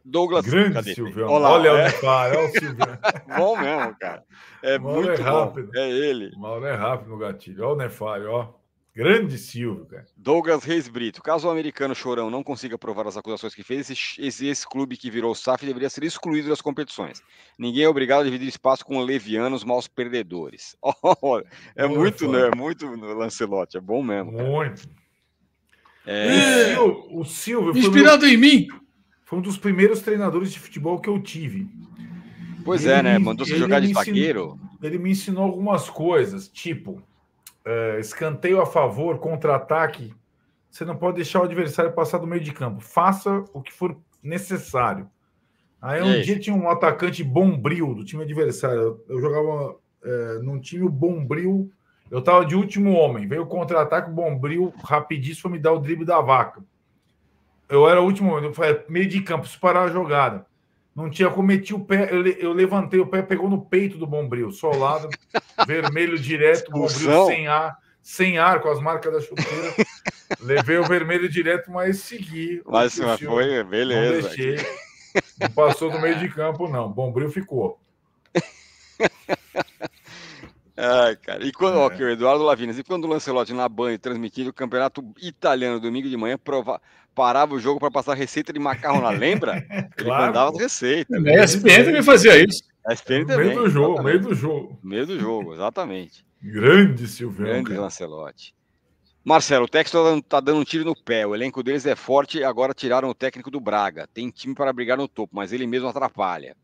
Douglas. Grande cadê? Silvio. Olá, Olha é. o Nefário, olha o Silvio. <laughs> bom mesmo, cara. É Mauro é muito é rápido. Bom. É ele. O Mauro é rápido no gatilho. Olha o Nefário, ó. Grande Silvio, cara. Douglas Reis Brito. Caso o americano Chorão não consiga provar as acusações que fez, esse, esse, esse clube que virou SAF deveria ser excluído das competições. Ninguém é obrigado a dividir espaço com levianos maus perdedores. <laughs> Oh, é Boa, muito, né? É muito Lancelote. É bom mesmo. Cara. Muito. É... O Silvio. Inspirado em mim. Foi um dos primeiros treinadores de futebol que eu tive. Pois ele é, né? Mandou se jogar de zagueiro. Ele me ensinou algumas coisas, tipo é, escanteio a favor, contra-ataque, você não pode deixar o adversário passar do meio de campo. Faça o que for necessário. Aí um dia tinha um atacante bombril do time adversário. Eu jogava é, num time bombril. Eu tava de último homem. Veio contra-ataque, o bombril rapidíssimo me dar o drible da vaca. Eu era o último, eu falei, meio de campo, se parar a jogada. Não tinha cometido o pé, eu, levantei o pé, pegou no peito do Bombril, solado, <laughs> vermelho direto, Bombril sem ar, sem ar, com as marcas da chuteira. Levei o vermelho direto, mas segui. Mas, mas foi, beleza. Não deixei, não passou do meio de campo, não. Bombril ficou. <laughs> Ai, cara. E quando, é. ó, o Eduardo Lavinas, e quando o Lancelotti na banha transmitindo o campeonato italiano domingo de manhã, prova, parava o jogo para passar receita de macarrona, lembra? <laughs> Ele claro, mandava as receitas. É, a SPN também fazia isso. A SPN também. Meio do jogo, exatamente. meio do jogo. Meio do jogo, exatamente. Grande Silvio. Grande cara. Lancelotti. Marcelo, o Texto tá, tá dando um tiro no pé. O elenco deles é forte agora tiraram o técnico do Braga. Tem time para brigar no topo, mas ele mesmo atrapalha.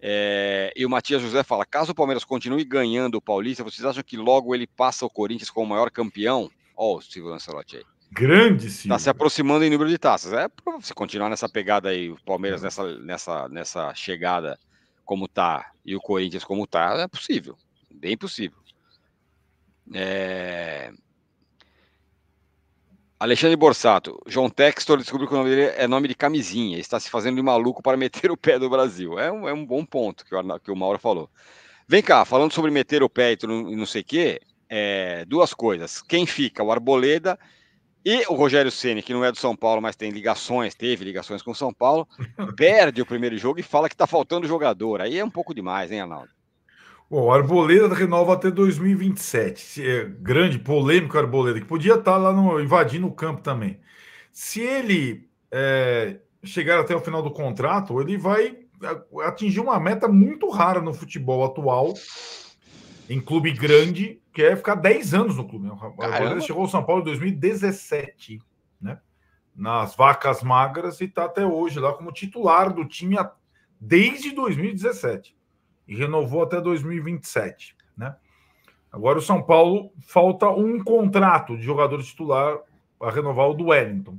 É, e o Matias José fala: caso o Palmeiras continue ganhando o Paulista, vocês acham que logo ele passa o Corinthians como o maior campeão? Ó, oh, o Silvio Lancelotti aí. Grande, sim. Está se aproximando em número de taças. É para você continuar nessa pegada aí, o Palmeiras nessa, nessa, nessa chegada como tá e o Corinthians como tá, é possível. Bem possível. É... Alexandre Borsato, João Textor descobriu que o nome dele é nome de camisinha, está se fazendo de maluco para <laughs> meter o pé do Brasil. É um, é um bom ponto que o, que o Mauro falou. Vem cá, falando sobre meter o pé e não, não sei o quê, é, duas coisas. Quem fica? O Arboleda e o Rogério Ceni, que não é do São Paulo, mas tem ligações, teve ligações com o São Paulo, <laughs> perde o primeiro jogo e fala que está faltando jogador. Aí é um pouco demais, hein, Arnaldo? Bom, Arboleda renova até 2027. É grande, polêmico Arboleda, que podia estar tá lá no, invadindo o campo também. Se ele é, chegar até o final do contrato, ele vai é, atingir uma meta muito rara no futebol atual, em clube grande, que é ficar 10 anos no clube. Né? Arboleda chegou ao São Paulo em 2017, né? Nas vacas magras e está até hoje lá como titular do time desde 2017 e renovou até 2027. Né? Agora o São Paulo falta um contrato de jogador titular para renovar o do Wellington.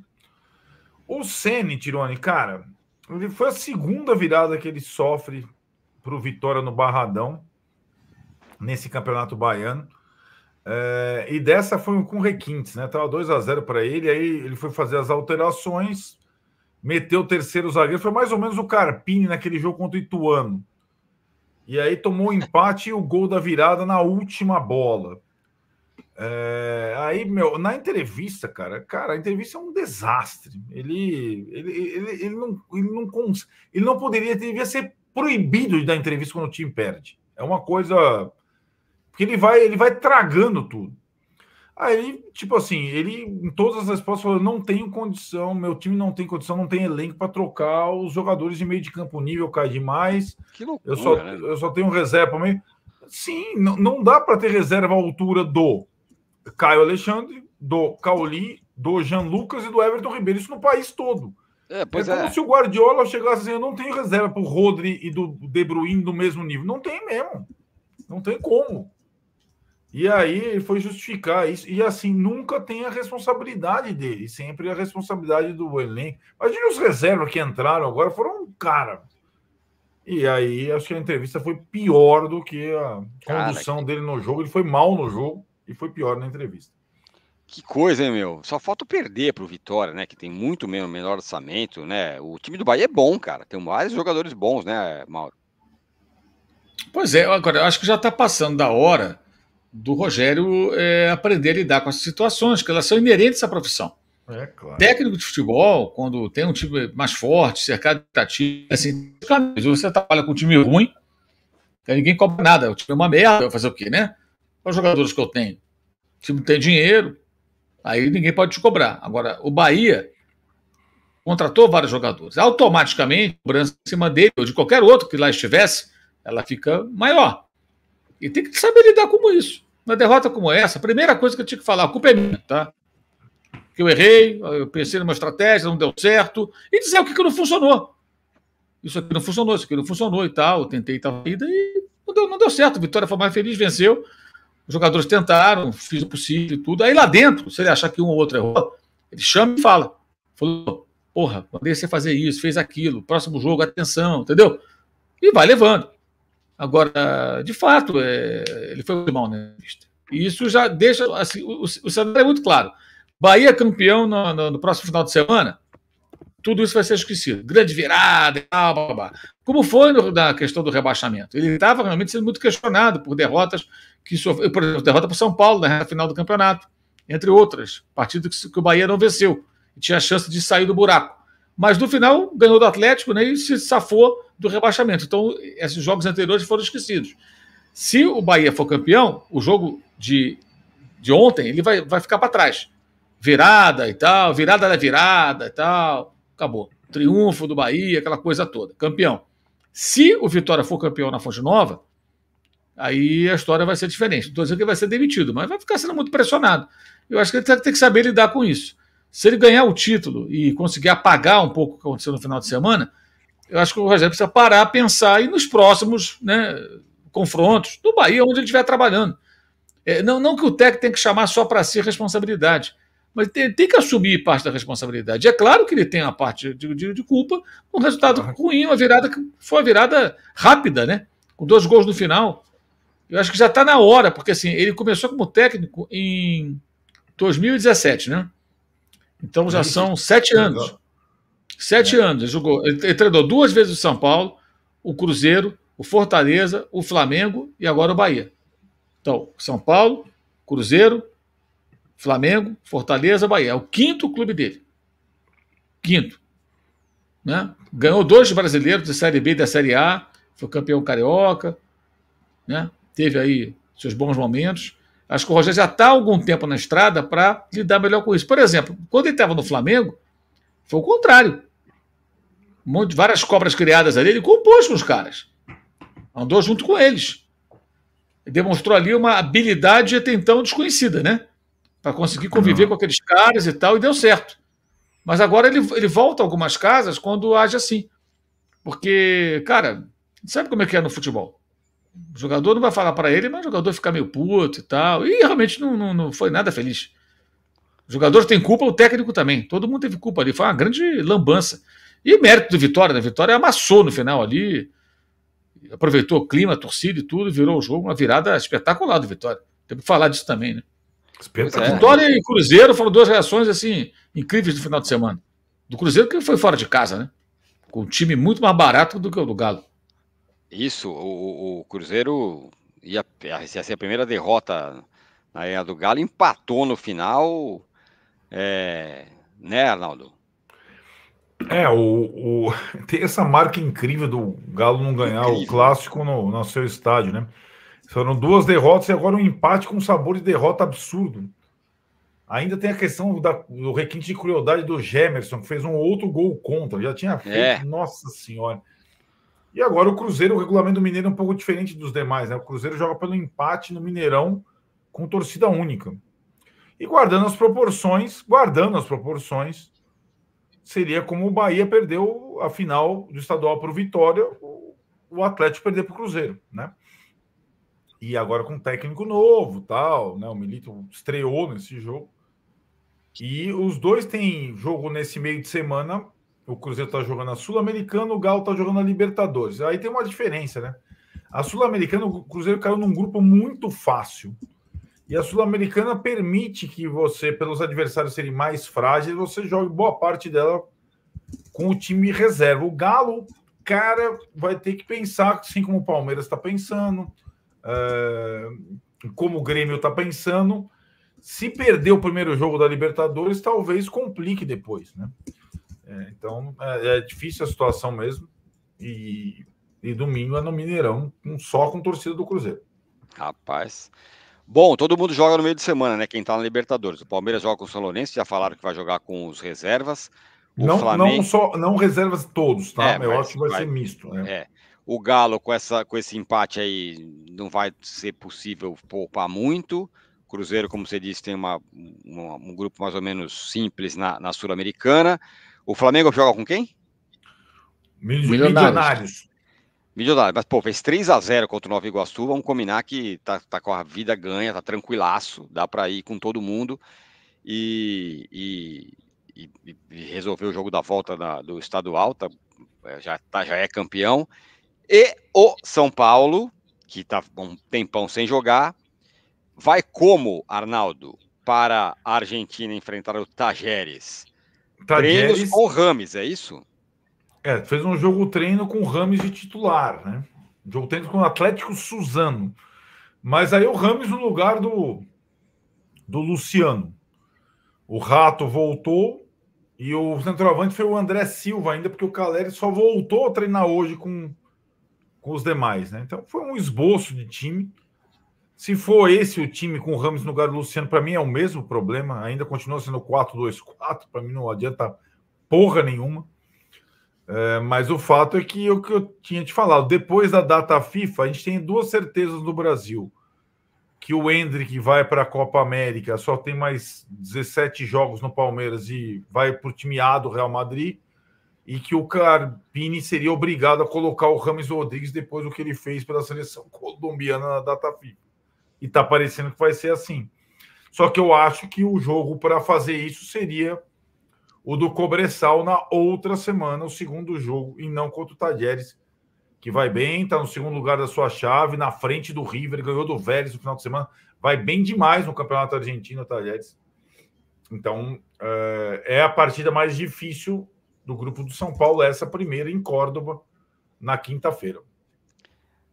O Ceni Tirone, cara, ele foi a segunda virada que ele sofre para o Vitória no Barradão nesse campeonato baiano. É, e dessa foi com requintes, né? Tava 2 a 0 para ele, aí ele foi fazer as alterações, meteu o terceiro zagueiro, foi mais ou menos o Carpini naquele jogo contra o Ituano. E aí tomou o empate e o gol da virada na última bola. É, aí, meu, na entrevista, cara, cara, a entrevista é um desastre. Ele, ele, ele, ele não, ele não cons... ele não poderia, ele devia ser proibido de dar entrevista quando o time perde. É uma coisa porque ele vai, ele vai tragando tudo. Aí, tipo assim, ele em todas as respostas falou: não tenho condição, meu time não tem condição, não tem elenco para trocar os jogadores de meio de campo, o nível cai demais. Que loucura, eu só, né? eu só tenho reserva meio. Sim, não, dá para ter reserva à altura do Caio Alexandre, do Cauli, do Jean Lucas e do Everton Ribeiro, isso no país todo. É, é como é. se o Guardiola chegasse assim, eu não tenho reserva para o Rodri e do De Bruyne do mesmo nível. Não tem mesmo. Não tem como. E aí ele foi justificar isso. E assim, nunca tem a responsabilidade dele, sempre a responsabilidade do elenco. Imagina os reservas que entraram agora, foram um cara. E aí, acho que a entrevista foi pior do que a condução que... dele no jogo. Ele foi mal no jogo e foi pior na entrevista. Que coisa, hein, meu? Só falta perder para o Vitória, né? Que tem muito menos, menor orçamento, né? O time do Bahia é bom, cara. Tem vários jogadores bons, né, Mauro? Pois é, agora eu acho que já está passando da hora do Rogério é, aprender a lidar com essas situações, que elas são inerentes à profissão. É, claro. Técnico de futebol, quando tem um time mais forte, cercado de tati, assim, você trabalha com um time ruim, ninguém cobra nada, o time é uma merda, vai fazer o quê, né? Os jogadores que eu tenho? O time não tem dinheiro, aí ninguém pode te cobrar. Agora, o Bahia contratou vários jogadores. Automaticamente, a cobrança em cima dele, ou de qualquer outro que lá estivesse, ela fica maior. E tem que saber lidar com isso. Uma derrota como essa, a primeira coisa que eu tinha que falar, a culpa é minha, tá? Que eu errei, eu pensei numa estratégia, não deu certo, e dizer o que, que não funcionou. Isso aqui não funcionou, isso aqui não funcionou e tal, eu tentei tal e não deu, não deu certo. A vitória foi mais feliz, venceu. Os jogadores tentaram, fiz o possível e tudo. Aí lá dentro, se ele achar que um ou outro errou, ele chama e fala. Falou, porra, mandei você fazer isso, fez aquilo, próximo jogo, atenção, entendeu? E vai levando. Agora, de fato, é, ele foi muito mal na lista. E isso já deixa assim, o, o cenário é muito claro. Bahia campeão no, no, no, próximo final de semana, tudo isso vai ser esquecido. Grande virada e tal, blá, blá, blá. Como foi no, na questão do rebaixamento? Ele estava realmente sendo muito questionado por derrotas que sofreu, por exemplo, derrota para São Paulo na final do campeonato, entre outras, partido que, que o Bahia não venceu. Tinha a chance de sair do buraco. Mas no final ganhou do Atlético né, e se safou do rebaixamento. Então, esses jogos anteriores foram esquecidos. Se o Bahia for campeão, o jogo de, de ontem ele vai, vai ficar para trás. Virada e tal, virada da virada e tal. Acabou. Triunfo do Bahia, aquela coisa toda. Campeão. Se o Vitória for campeão na Fonte Nova, aí a história vai ser diferente. Não estou dizendo que ele vai ser demitido, mas vai ficar sendo muito pressionado. Eu acho que ele tem que saber lidar com isso. Se ele ganhar o título e conseguir apagar um pouco o que aconteceu no final de semana, eu acho que o Rogério precisa parar, pensar e nos próximos né, confrontos do Bahia, onde ele estiver trabalhando. É, não, não que o técnico tenha que chamar só para si responsabilidade, mas tem, tem, que assumir parte da responsabilidade. é claro que ele tem a parte de, de, de culpa, um resultado ruim, uma virada que foi uma virada rápida, né? Com dois gols no final. Eu acho que já está na hora, porque assim, ele começou como técnico em 2017, né? Então já são sete anos. Sete é. anos, ele jogou. Ele, treinou duas vezes o São Paulo, o Cruzeiro, o Fortaleza, o Flamengo e agora o Bahia. Então, São Paulo, Cruzeiro, Flamengo, Fortaleza, Bahia. É o quinto clube dele. Quinto. Né? Ganhou dois brasileiros da Série B e da Série A, foi campeão carioca, né? teve aí seus bons momentos. Acho que o Rogério já está algum tempo na estrada para lidar melhor com isso. Por exemplo, quando ele estava no Flamengo, foi o contrário. Muito, várias cobras criadas ali, ele compôs com os caras. Andou junto com eles. Demonstrou ali uma habilidade até então desconhecida, né? Para conseguir conviver uhum. com aqueles caras e tal, e deu certo. Mas agora ele, ele volta a algumas casas quando age assim. Porque, cara, sabe como é que é no futebol? O jogador não vai falar para ele, mas o jogador fica meio puto e tal. E realmente não, não, não foi nada feliz. O jogador tem culpa, o técnico também. Todo mundo teve culpa ali. Foi uma grande lambança. E mérito do Vitória, né? Vitória amassou no final ali, aproveitou o clima, a torcida e tudo, virou o jogo, uma virada espetacular do Vitória. Tem que falar disso também, né? Espetacular. É. Vitória e Cruzeiro foram duas reações assim incríveis no final de semana. Do Cruzeiro que foi fora de casa, né? Com um time muito mais barato do que o do Galo. Isso, o, o Cruzeiro ia, ia ser a primeira derrota na era do Galo, empatou no final, é, né, Arnaldo? É, o, o, <laughs> tem essa marca incrível do Galo não ganhar incrível. o clássico no, no seu estádio, né? Foram duas derrotas e agora um empate com um sabor de derrota absurdo. Ainda tem a questão da, do requinte de crueldade do Gemerson, que fez um outro gol contra. Já tinha feito. É. Nossa Senhora. E agora o Cruzeiro, o regulamento mineiro é um pouco diferente dos demais, né? O Cruzeiro joga pelo empate no Mineirão com torcida única. E guardando as proporções, guardando as proporções, seria como o Bahia perdeu a final do estadual para o Vitória, o Atlético perder para o Cruzeiro, né? E agora com um técnico novo, tal, né? O Milito estreou nesse jogo. E os dois têm jogo nesse meio de semana. O Cruzeiro está jogando a Sul-Americana, o Galo está jogando a Libertadores. Aí tem uma diferença, né? A Sul-Americana, o Cruzeiro caiu num grupo muito fácil e a Sul-Americana permite que você, pelos adversários serem mais frágeis, você jogue boa parte dela com o time reserva. O Galo, cara, vai ter que pensar, assim como o Palmeiras está pensando, eh, como o Grêmio está pensando. Se perder o primeiro jogo da Libertadores, talvez complique depois, né? É, então é, é, difícil a situação mesmo. E, e domingo é no Mineirão, só com torcida do Cruzeiro. Rapaz, Bom, todo mundo joga no meio de semana, né? Quem tá na Libertadores. O Palmeiras joga com o São Lourenço, já falaram que vai jogar com os reservas. O não, Flamengo... não só não reservas todos, tá? É, Eu acho que vai, vai, ser misto, né? É. O Galo com, essa, com esse empate aí não vai ser possível poupar muito. Cruzeiro, como você disse, tem uma, uma um grupo mais ou menos simples na, na Sul-Americana. O Flamengo joga com quem? Milionários. Milionários. Milionário, mas pô, fez 3 a 0 contra o Nova Iguaçu, vamos combinar que tá, tá com a vida ganha, tá tranquilaço, dá para ir com todo mundo e, e, e, e, resolver o jogo da volta na, do estadual, tá, é, já, tá, já é campeão. E o São Paulo, que tá um tempão sem jogar, vai como, Arnaldo, para a Argentina enfrentar o Tajeres? Tajeres... Treinos com Rames, é isso? É, fez um jogo treino com o Rames de titular, né? Jogo treino com o Atlético Suzano. Mas aí o Rames no lugar do, do Luciano. O Rato voltou e o centroavante foi o André Silva ainda, porque o Caleri só voltou a treinar hoje com, com os demais, né? Então foi um esboço de time. Se for esse o time com o Ramos no lugar do Luciano, para mim é o mesmo problema. Ainda continua sendo 4-2-4. Para mim não adianta porra nenhuma. É, mas o fato é que é o que eu tinha te falado, depois da data FIFA, a gente tem duas certezas no Brasil. Que o Hendrick vai para a Copa América, só tem mais 17 jogos no Palmeiras e vai para o time A do Real Madrid, e que o Carpini seria obrigado a colocar o Rames Rodrigues depois do que ele fez pela seleção colombiana na data FIFA. E está parecendo que vai ser assim. Só que eu acho que o jogo para fazer isso seria o do Cobressal na outra semana, o segundo jogo, e não contra o Tajeres, que vai bem, está no segundo lugar da sua chave, na frente do River, ganhou do Vélez no final de semana, vai bem demais no Campeonato Argentino, o Tajeres. Então, eh, é a partida mais difícil do grupo do São Paulo, essa primeira em Córdoba, na quinta-feira.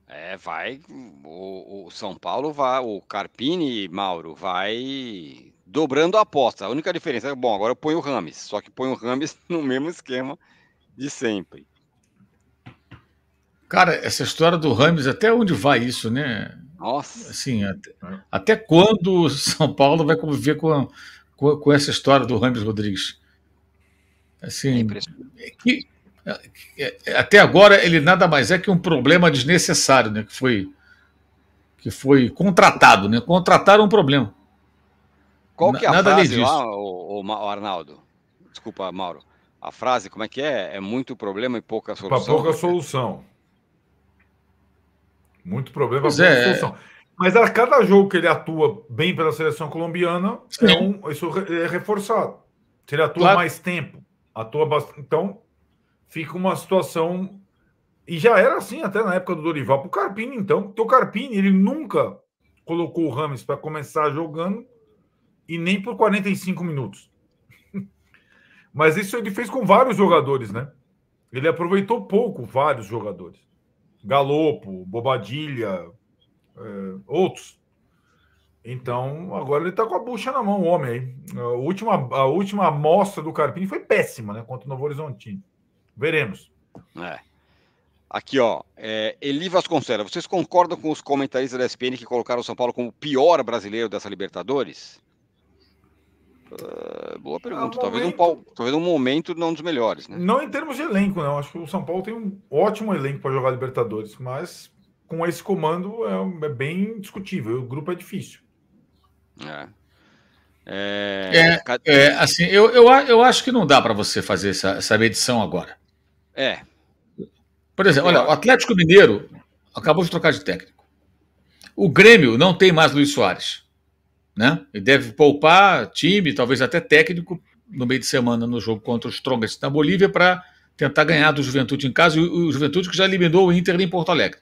É, vai. O, o, São Paulo vai. O Carpini, Mauro, vai dobrando a aposta. A única diferença é bom, agora eu ponho o Rames, só que ponho o Rames <laughs> no mesmo esquema de sempre. Cara, essa história do Rames, até onde vai isso, né? Nossa. Assim, até, até quando o São Paulo vai conviver com, a, com, com, essa história do Rames Rodrigues? Assim, é, é que, é, é, até agora ele nada mais é que um problema desnecessário, né? Que foi que foi contratado, né? Contrataram um problema. Qual que é a Nada frase lá, o, o, Arnaldo? Desculpa, Mauro. A frase, como é que é? É muito problema e pouca solução. pouca solução. Muito problema, e pouca é, é. solução. Mas a cada jogo que ele atua bem pela seleção colombiana, é um, isso é reforçado. Se ele atua claro. mais tempo, atua bastante. Então, fica uma situação. E já era assim até na época do Dorival. Para o Carpini, então. Porque o Carpini, ele nunca colocou o Rames para começar jogando e nem por 45 minutos. <laughs> Mas isso ele fez com vários jogadores, né? Ele aproveitou pouco vários jogadores. Galopo, Bobadilha, é, outros. Então, agora ele tá com a bucha na mão, o homem aí. A última, a última amostra do Carpini foi péssima, né? Contra o Novo Horizontino. Veremos. É. Aqui, ó. É, Eli Vasconcelos, vocês concordam com os comentaristas da SPN que colocaram o São Paulo como o pior brasileiro dessa Libertadores? Ah, boa pergunta. talvez, momento... um talvez um momento não dos melhores, né? Não em termos de elenco, não. Né? Acho que o São Paulo tem um ótimo elenco para jogar Libertadores, mas com esse comando é, é bem discutível. O grupo é difícil. É. É, é, é assim, eu, eu, eu acho que não dá para você fazer essa, essa medição agora. É. Por exemplo, olha, o Atlético Mineiro acabou de trocar de técnico. O Grêmio não tem mais Luiz Soares né? Ele deve poupar time, talvez até técnico, no meio de semana no jogo contra os Strongest na Bolívia para tentar ganhar do Juventude em casa. E o Juventude que já eliminou o Inter em Porto Alegre.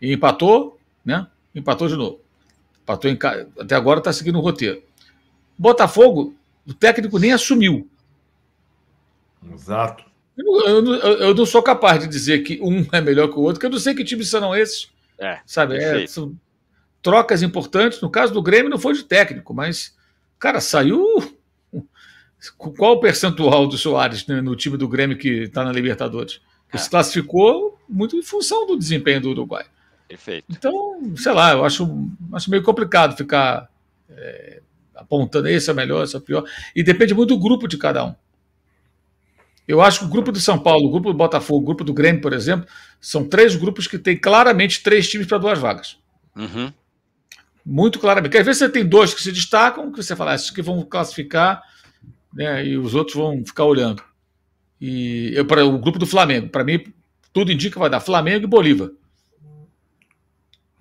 E empatou, né? Empatou de novo. Empatou em casa. Até agora está seguindo o roteiro. Botafogo, o técnico nem assumiu. Exato. Eu, eu, eu, não sou capaz de dizer que um <laughs> é melhor que o outro, porque eu não sei que times são esses. É, sabe? É, são trocas importantes. No caso do Grêmio, não foi de técnico, mas, cara, saiu. Qual o percentual do Soares né, no time do Grêmio que está na Libertadores? Ele é. se classificou muito em função do desempenho do Uruguai. Perfeito. Então, sei lá, eu acho, acho meio complicado ficar é, apontando esse é melhor, esse é pior. E depende muito do grupo de cada um. Eu acho que o grupo do São Paulo, o grupo do Botafogo, o grupo do Grêmio, por exemplo, são três grupos que têm claramente três times para duas vagas. Uhum muito claramente. Porque às vezes você tem dois que se destacam, que você fala, ah, esses que vão classificar, né, e os outros vão ficar olhando. E eu, para o grupo do Flamengo, para mim, tudo indica que vai dar Flamengo e Bolívar.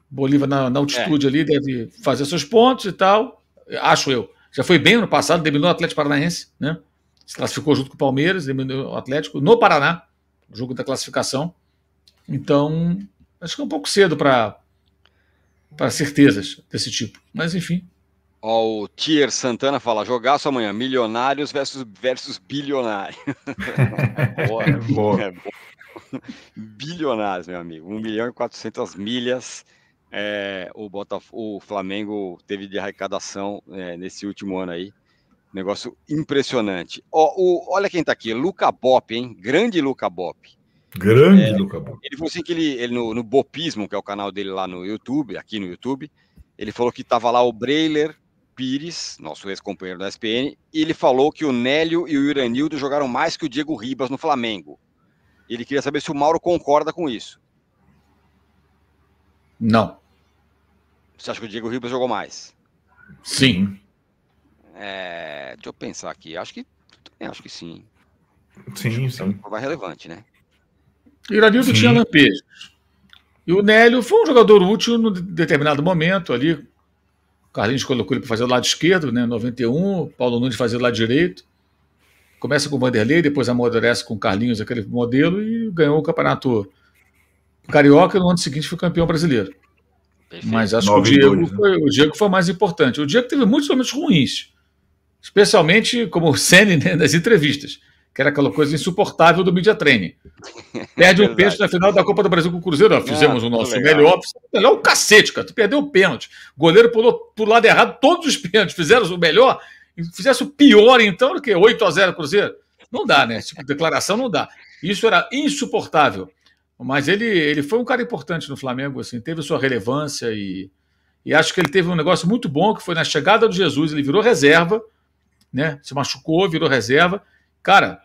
Bolívar na, na altitude é. ali deve fazer seus pontos e tal, acho eu. Já foi bem no passado, eliminou o Atlético Paranaense, né? Se classificou junto com o Palmeiras, eliminou o Atlético no Paraná, jogo da classificação. Então, acho que é um pouco cedo para para certezas desse tipo. Mas enfim. Ó, o Tier Santana fala: jogaço amanhã, milionários versus, versus bilionários. <laughs> boa, é boa. É boa. Bilionários, meu amigo. 1 milhão e 400 milhas. É, o, Botaf... o Flamengo teve de arrecadação é, nesse último ano aí. Negócio impressionante. Ó, o, olha quem tá aqui, Luca Bop, hein? Grande Luca Bop. Grande é, Luca Ele falou assim que ele, ele no, no, Bopismo, que é o canal dele lá no YouTube, aqui no YouTube, ele falou que estava lá o Breiler Pires, nosso ex-companheiro da SPN, e ele falou que o Nélio e o Iranildo jogaram mais que o Diego Ribas no Flamengo. Ele queria saber se o Mauro concorda com isso. Não. Você acha que o Diego Ribas jogou mais? Sim. É, deixa eu pensar aqui. Acho que, acho que sim. Sim, sim. Vai relevante, né? Iranildo Sim. tinha lampejos. E o Nélio foi um jogador útil num determinado momento ali. O Carlinhos colocou ele para fazer o lado esquerdo, né? 91, Paulo Nunes fazer o lado direito. Começa com o Vanderlei, depois amadurece com o Carlinhos, aquele modelo, e ganhou o campeonato carioca. No ano seguinte foi campeão brasileiro. Perfeito. Mas acho que o Diego, dois, né? foi, o Diego foi mais importante. O Diego teve muitos momentos ruins, especialmente como o Sene né, nas entrevistas que era aquela coisa insuportável do Media Training. Perde um <laughs> é pênalti na final da Copa do Brasil com o Cruzeiro. Ah, fizemos ah, o nosso melhor. Melhor o cacete, cara. Tu perdeu o pênalti. O goleiro pulou pro lado errado todos os pênaltis. Fizeram o melhor. E fizesse o pior, então, do que 8 a 0 Cruzeiro. Não dá, né? tipo declaração não dá. Isso era insuportável. Mas ele, ele foi um cara importante no Flamengo, assim, teve sua relevância e, e acho que ele teve um negócio muito bom que foi na chegada do Jesus, ele virou reserva, né? Se machucou, virou reserva Cara,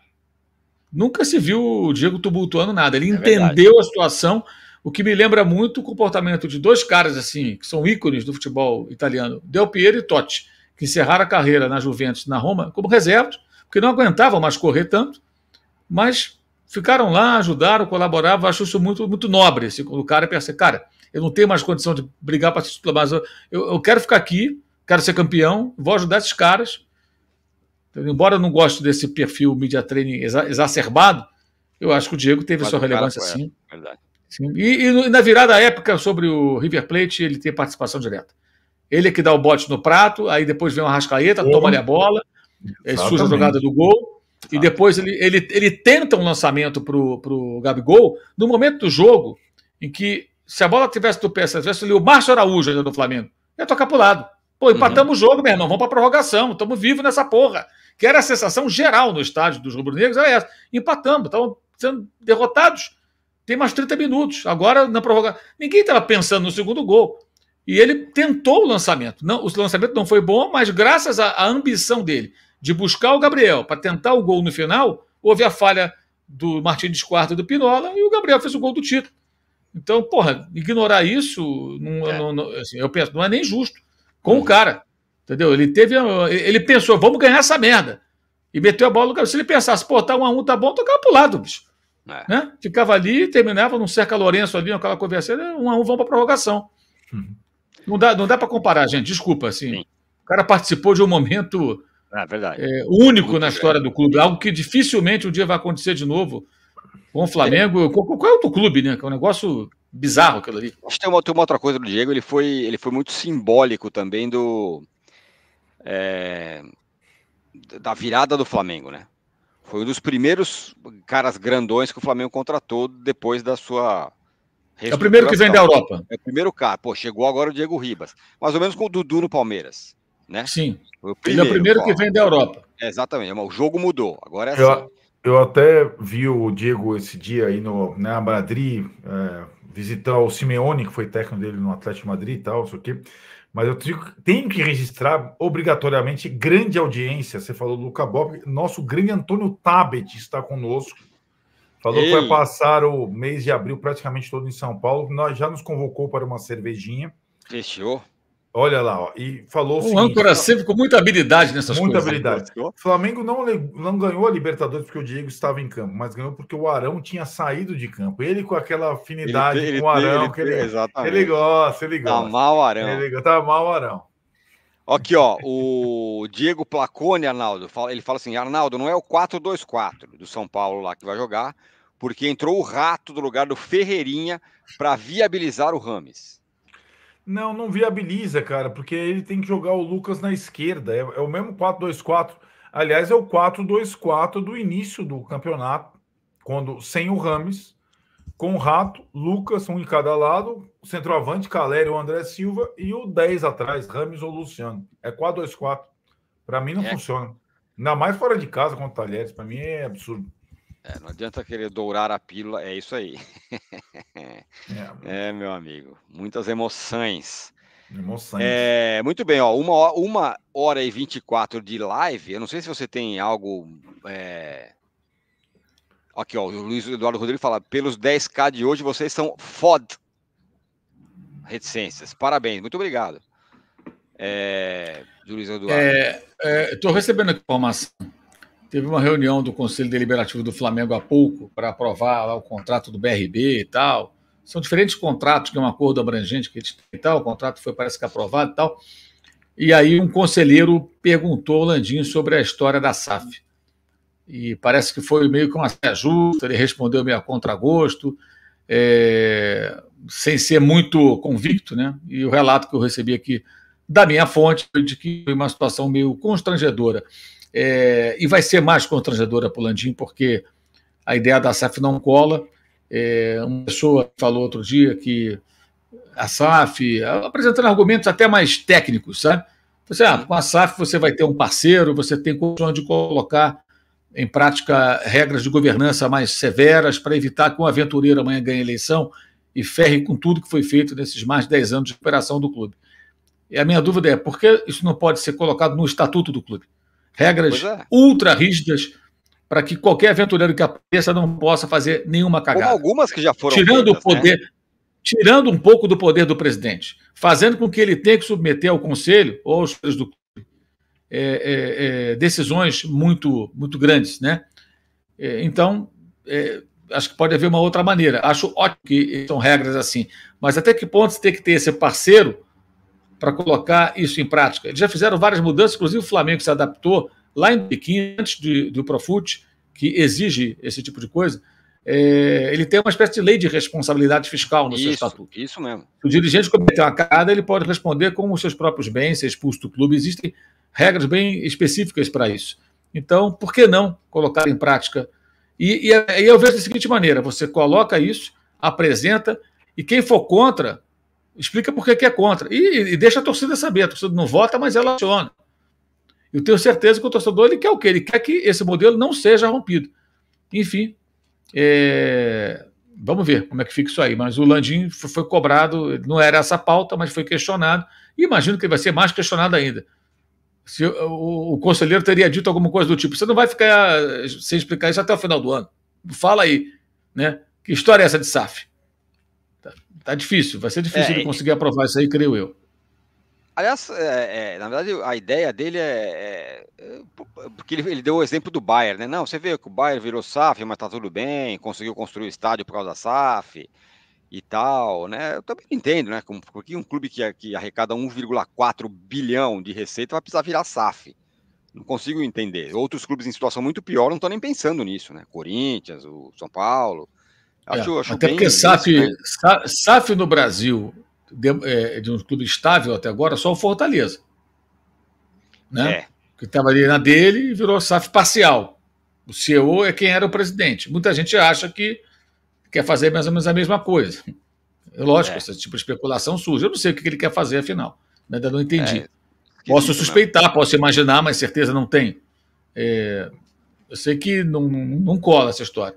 nunca se viu o Diego tumultuando nada. Ele é entendeu verdade. a situação, o que me lembra muito o comportamento de dois caras assim, que são ícones do futebol italiano, Del Piero e Totti, que encerraram a carreira na Juventus, na Roma, como reservas, porque não aguentavam mais correr tanto, mas ficaram lá, ajudaram, colaboravam, acho isso muito, muito nobre. Assim, o cara pensa, cara, eu não tenho mais condição de brigar para se mas eu, eu, quero ficar aqui, quero ser campeão, vou ajudar esses caras, então, embora eu não goste desse perfil media training exa exacerbado, eu acho que o Diego teve Mas sua relevância sim. Verdade. sim. E, e, na virada épica sobre o River Plate, ele tem participação direta. Ele é que dá o bote no prato, aí depois vem uma rascaeta, toma ali a bola, eh, suja a jogada do gol, Exatamente. e depois ele, ele, ele tenta um lançamento para o Gabigol no momento do jogo em que, se a bola tivesse do se tivesse ali o Márcio Araújo ainda do Flamengo, ia tocar para o lado. Pô, uhum. empatamos uhum. o jogo, meu irmão, vamos para prorrogação, estamos vivos nessa porra que era a sensação geral no estádio dos rubro-negros, era essa. Empatamos, estavam sendo derrotados. Tem mais 30 minutos. Agora, na prorrogação. Ninguém estava pensando no segundo gol. E ele tentou o lançamento. Não, o lançamento não foi bom, mas graças à, à ambição dele de buscar o Gabriel para tentar o gol no final, houve a falha do Martins Quarto e do Pinola e o Gabriel fez o gol do título. Então, porra, ignorar isso, não, é. não, não, assim, eu penso, não é nem justo com o cara. Entendeu? Ele teve. Ele pensou, vamos ganhar essa merda. E meteu a bola no Se ele pensasse, pô, tá um a um, tá bom, tocava pro lado, bicho. É. Né? Ficava ali, terminava num cerca Lourenço ali, aquela conversa, é, um a um vão pra prorrogação. Uhum. Não dá, não dá para comparar, gente, desculpa, assim. Sim. O cara participou de um momento é, é, único Muito na história do clube, algo que dificilmente um dia vai acontecer de novo com o Flamengo. Com, com, qual é outro clube, né? Que é um negócio bizarro aquilo ali. Acho que tem uma, tem uma outra coisa do Diego, ele foi, ele foi muito simbólico também do é, da virada do Flamengo, né? Foi um dos primeiros caras grandões que o Flamengo contratou depois da sua. É o primeiro que vem da Europa. É o primeiro cara. Pô, chegou agora o Diego Ribas. Mais ou menos com o Dudu no Palmeiras, né? Sim. Primeiro, Ele é o primeiro que vem da Europa. É, exatamente. O jogo mudou. Agora é assim. Eu, eu até vi o Diego esse dia aí no, na né, Madrid, é, visitar o Simeone, que foi técnico dele no Atlético de Madrid e tal, isso aqui mas eu tenho que registrar obrigatoriamente grande audiência. Você falou Luca Bob, nosso grande Antônio Tabet está conosco. Falou Ei. que vai passar o mês de abril praticamente todo em São Paulo. Nós já nos convocou para uma cervejinha. Fechou. Olha lá, ó, e falou o, o âncora sempre com muita habilidade nessas muita coisas. Muita né? habilidade. O Flamengo não, não ganhou a Libertadores porque o Diego estava em campo, mas ganhou porque o Arão tinha saído de campo. Ele com aquela afinidade ele, com o Arão, ele, que ele, exatamente. ele gosta, ele tá gosta. Tá mal o Arão. Ele, tá mal o Arão. Aqui, ó, o Diego Placone, Arnaldo, ele fala assim: Arnaldo, não é o 4-2-4 do São Paulo lá que vai jogar, porque entrou o rato do lugar do Ferreirinha para viabilizar o Rames. Não, não viabiliza, cara, porque ele tem que jogar o Lucas na esquerda. É, é o mesmo 4-2-4. Aliás, é o 4-2-4 do início do campeonato, quando sem o Rames, com o Rato, Lucas, um em cada lado, centroavante, Calério, André Silva e o 10 atrás, Rames ou Luciano. É 4-2-4. Para mim não é. funciona. Ainda mais fora de casa contra o Talheres, para mim é absurdo. É, não adianta querer dourar a pílula, é isso aí. é, <laughs> é meu amigo, muitas emoções. Emoções. É, muito bem, ó, uma, uma hora e 24 de live. Eu não sei se você tem algo. É... Aqui, ó, o Luiz Eduardo Rodrigues fala: pelos 10k de hoje, vocês são fod. Reticências. Parabéns, muito obrigado. É, Luiz Eduardo. É, é, Estou recebendo informação Teve uma reunião do Conselho Deliberativo do Flamengo há pouco para aprovar lá, o contrato do BRB e tal. São diferentes contratos, que é um acordo abrangente que eles têm e tal. O contrato foi, parece que, aprovado e tal. E aí um conselheiro perguntou ao Landim sobre a história da SAF. E parece que foi meio que uma justa, ele respondeu meio a contragosto, é, sem ser muito convicto, né? E o relato que eu recebi aqui da minha fonte de que foi uma situação meio constrangedora. É, e vai ser mais constrangedora para o Landim, porque a ideia da SAF não cola. É, uma pessoa falou outro dia que a SAF, apresentando argumentos até mais técnicos, sabe? Você, assim, ah, com a SAF você vai ter um parceiro, você tem condições de colocar em prática regras de governança mais severas para evitar que um aventureiro amanhã ganhe eleição e ferre com tudo que foi feito nesses mais de 10 anos de operação do clube. E a minha dúvida é, por que isso não pode ser colocado no estatuto do clube? Regras é. ultra rígidas para que qualquer aventureiro que apareça não possa fazer nenhuma cagada. Como algumas que já foram. Tirando feitas, o né? poder, né? tirando um pouco do poder do presidente, fazendo com que ele tenha que submeter ao conselho ou aos do clube é, é, é, decisões muito muito grandes, né? É, então é, acho que pode haver uma outra maneira. Acho ótimo que são regras assim, mas até que ponto você tem que ter esse parceiro para colocar isso em prática. Eles já fizeram várias mudanças, inclusive o Flamengo se adaptou lá em Pequim, antes do, do Profut, que exige esse tipo de coisa. É, ele tem uma espécie de lei de responsabilidade fiscal no isso, seu estatuto. Isso mesmo. Se o dirigente cometer uma cagada, ele pode responder com os seus próprios bens, ser expulso do clube. Existem regras bem específicas para isso. Então, por que não colocar em prática? E, e, e eu vejo da seguinte maneira: você coloca isso, apresenta, e quem for contra explica por que é contra. E, e, deixa a torcida saber. A torcida não vota, mas ela aciona. Eu tenho certeza que o torcedor ele quer o quê? Ele quer que esse modelo não seja rompido. Enfim, é... vamos ver como é que fica isso aí. Mas o Landim foi cobrado, não era essa pauta, mas foi questionado. E imagino que ele vai ser mais questionado ainda. Se o, o conselheiro teria dito alguma coisa do tipo: você não vai ficar eh, sem explicar isso até o final do ano. Fala aí, né? Que história é essa de SAF? tá difícil, vai ser difícil é, ele conseguir aprovar isso aí, creio eu. Aliás, é, é na verdade, a ideia dele é, é, é. porque ele, ele, deu o exemplo do Bayern, né? Não, você vê que o Bayern virou SAF, mas tá tudo bem, conseguiu construir o estádio por causa da SAF e tal, né? Eu também entendo, né? Como, porque um clube que, que arrecada 1,4 bilhão de receita vai precisar virar SAF. Não consigo entender. Outros clubes em situação muito pior não estão nem pensando nisso, né? Corinthians, o São Paulo. Acho, é, acho até porque SAF, né? SAF, no Brasil, de, é, de, um clube estável até agora, só o Fortaleza. Né? É. Que estava ali na dele e virou SAF parcial. O CEO é quem era o presidente. Muita gente acha que quer fazer mais ou menos a mesma coisa. É lógico, é. esse tipo de especulação surge. Eu não sei o que ele quer fazer, afinal. Ainda não entendi. É, posso né? suspeitar, posso imaginar, mas certeza não tem. É, eu sei que não, não, não cola essa história.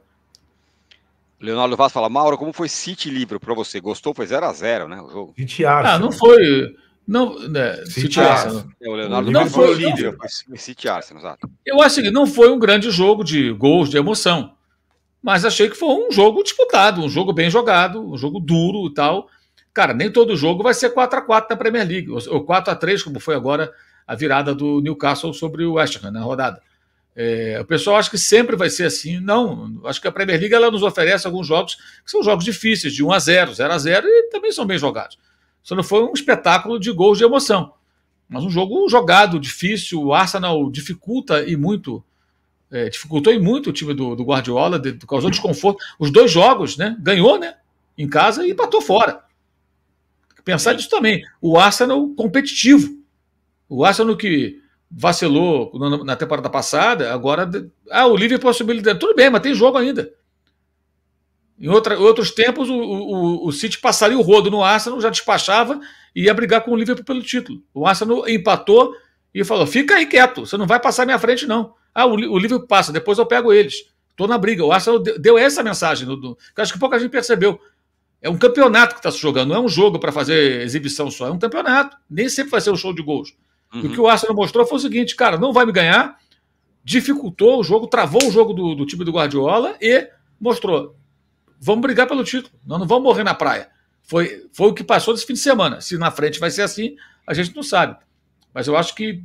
Leonardo Vaz fala, Mauro, como foi City Livre para você? Gostou? Foi 0 a 0 né? O jogo. City Arsenal. Ah, não né? foi. Não, né, City, City Arsenal. É, o Leonardo não foi, líder. City Arsenal, exato. Eu acho que não foi um grande jogo de gols, de emoção. Mas achei que foi um jogo disputado, um jogo bem jogado, um jogo duro e tal. Cara, nem todo jogo vai ser 4 a 4 na Premier League, ou 4 a 3 como foi agora a virada do Newcastle sobre o West Ham na rodada. É, o pessoal acha que sempre vai ser assim. Não, acho que a Premier League ela nos oferece alguns jogos que são jogos difíceis, de 1 a 0, 0 a 0 e também são bem jogados. Só não foi um espetáculo de gols de emoção. Mas um jogo jogado, difícil. O Arsenal dificulta e muito. É, dificultou e muito o time do, do Guardiola, de, causou desconforto. Os dois jogos, né? Ganhou, né? Em casa e empatou fora. Pensar é. nisso também. O Arsenal competitivo. O Arsenal que vacilou na temporada passada, agora. Ah, o Liverpool assumiu liderança. Tudo bem, mas tem jogo ainda. Em outra, outros tempos, o, o, o City passaria o rodo no Arsenal, já despachava e ia brigar com o Liverpool pelo título. O Arsenal empatou e falou: fica aí quieto, você não vai passar minha frente, não. Ah, o, o Liverpool passa, depois eu pego eles. Estou na briga. O Arsenal deu essa mensagem, no, no, que acho que pouca gente percebeu. É um campeonato que está se jogando, não é um jogo para fazer exibição só, é um campeonato. Nem sempre vai ser um show de gols. Uhum. o que uhum. o Arsenal mostrou foi o seguinte, cara, não vai me ganhar, dificultou o jogo, travou o jogo do, do time do Guardiola e mostrou, vamos brigar pelo título, nós não vamos morrer na praia. Foi, foi o que passou desse fim de semana. Se na frente vai ser assim, a gente não sabe. Mas eu acho que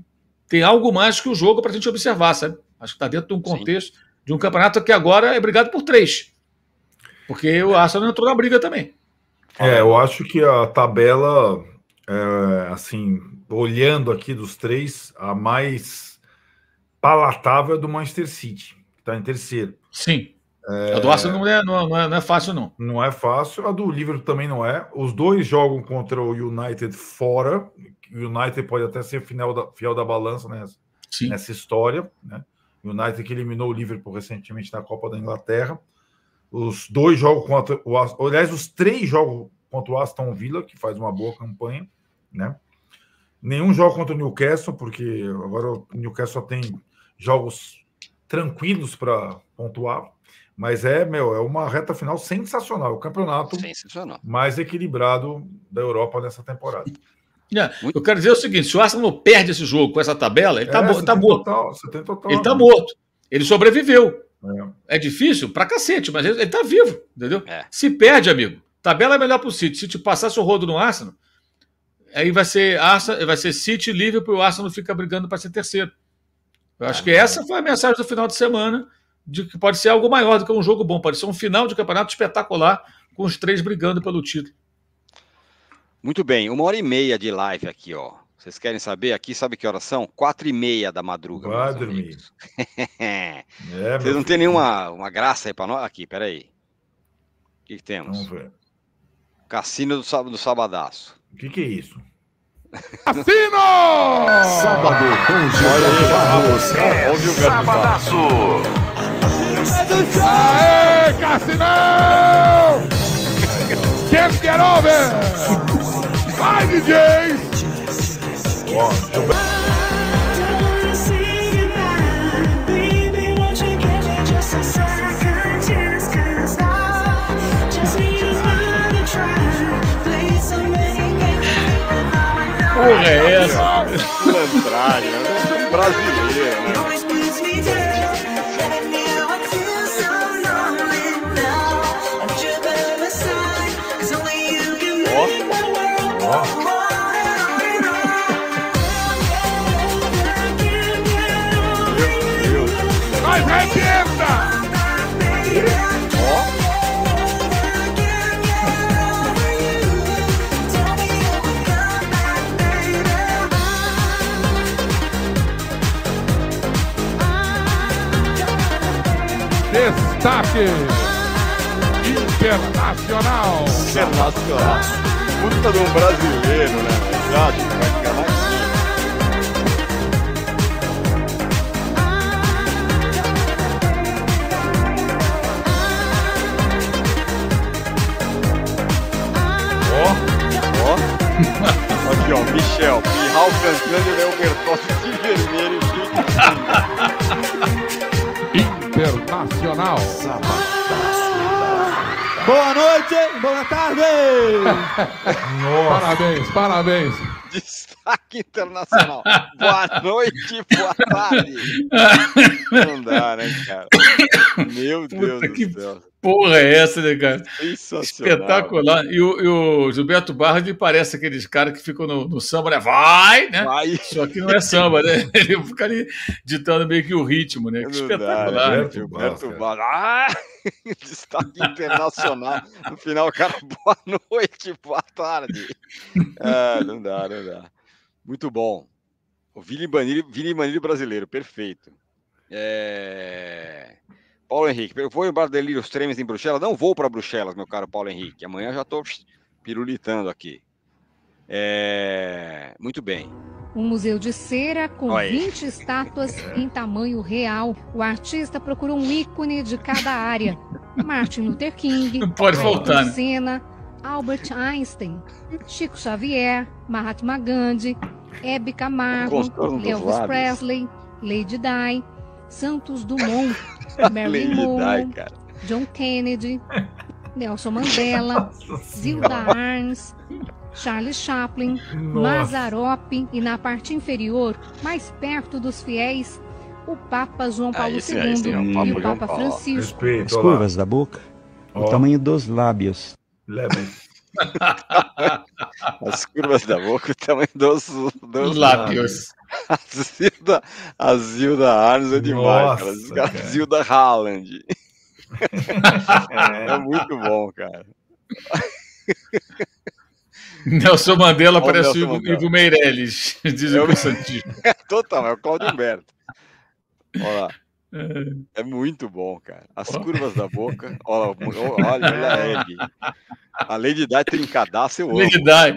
tem algo mais que o jogo para a gente observar, sabe? Acho que está dentro de um contexto Sim. de um campeonato que agora é brigado por três. Porque o é. Arsenal entrou na briga também. É, eu acho que a tabela é, assim, olhando aqui dos três, a mais palatável é do Manchester City, que está em terceiro. Sim. É, a do Arsenal não é, não, é, não é fácil, não. Não é fácil. A do Liverpool também não é. Os dois jogam contra o United fora. O United pode até ser fiel da, fiel da balança nessa, Sim. nessa história. Né? O United que eliminou o Liverpool recentemente na Copa da Inglaterra. Os dois jogam contra o Aliás, os três jogam contra o Aston Villa, que faz uma boa campanha né? Nenhum jogo contra o Newcastle, porque agora o Newcastle só tem jogos tranquilos para pontuar. Mas é, meu, é uma reta final sensacional. É o campeonato sensacional. mais equilibrado da Europa nessa temporada. É, eu quero dizer o seguinte: se o Arsenal perde esse jogo com essa tabela, ele está é, tá morto. Total, total, ele está morto. Ele sobreviveu. É, é difícil pra cacete, mas ele, está vivo, entendeu? É. Se perde, amigo. Tabela é melhor pro City. Se te passasse o rodo no Arsenal, aí vai ser, Arsenal, vai ser City livre Liverpool, o Arsenal fica brigando para ser terceiro. Eu acho ah, que essa foi a mensagem do final de semana, de que pode ser algo maior do que um jogo bom, pode ser um final de campeonato espetacular, com os três brigando pelo título. Muito bem, uma hora e meia de live aqui, ó. Vocês querem saber aqui, sabe que horas são? Quatro e meia da madruga. Quatro e meia. <laughs> É, Vocês não têm nenhuma uma graça aí para nós? Aqui, peraí. O que, que temos? Cassino do, do Sabadaço. O que, que é isso? Assino! Sábado com o Jorge é Barros. Sabadaço! Aê, Cassinão! Can't get over! Vai, DJ! Ó, porra é essa? Contrário, né? brasileiro, né? ataque internacional. Internacional. Música do brasileiro, né? Verdade, né? vai ficar mais. Ó, ó. <laughs> Aqui, ó, Michel, Pirral cantando e o mercosul de vermelho. Internacional. Boa noite, boa tarde. <laughs> Parabéns, parabéns. Internacional. Boa noite, boa tarde. Não dá, né, cara? Meu Deus do céu. Porra, é essa, né, cara? Espetacular. E o, e o Gilberto Barros me parece aqueles caras que ficam no, no, samba, né? Vai, né? Vai. Só que não é samba, né? <laughs> Ele fica ali ditando meio que o ritmo, né? Que espetacular. Dá, né? né? Gilberto Barra. Ah! <laughs> Destaque internacional. No final, cara, <laughs> boa noite, boa tarde. Ah, não dá, não dá. Muito bom. O Vini Manilho, brasileiro, perfeito. É... Paulo Henrique, eu vou embora os Tremes em Bruxelas? Não vou para Bruxelas, meu caro Paulo Henrique. Amanhã já estou pirulitando aqui. É... Muito bem. Um museu de cera com Oi. 20 estátuas em tamanho real. O artista procura um ícone de cada área. Martin Luther King, <laughs> Pode voltar. Senna, né? Albert Einstein, Chico Xavier, Mahatma Gandhi, Hebe Camargo, Elvis Presley, Lady Di, Santos Dumont, <laughs> Marilyn Monroe, John Kennedy, Nelson Mandela, <laughs> Zilda Arns, Charles Chaplin, Mazarop e na parte inferior, mais perto dos fiéis, o Papa João Paulo ah, esse, II esse é um e o Papa Francisco. Respeito, As curvas da boca, oh. o tamanho dos lábios. As curvas da boca, o tamanho dos, dos lábios. <laughs> A Zilda, a Zilda Arnes é demais. Nossa, cara. cara. Zilda Haaland. é. <laughs> é muito bom, cara. Nelson Mandela parece o Ivo, Ivo Meirelles, <laughs> diz o Santinho. Total, é o Claudio Humberto. Olha lá. É muito bom, cara. As curvas da boca. Olha, olha, olha a <laughs> Hebe. A Lady Di trincadaço, eu Além de Di. É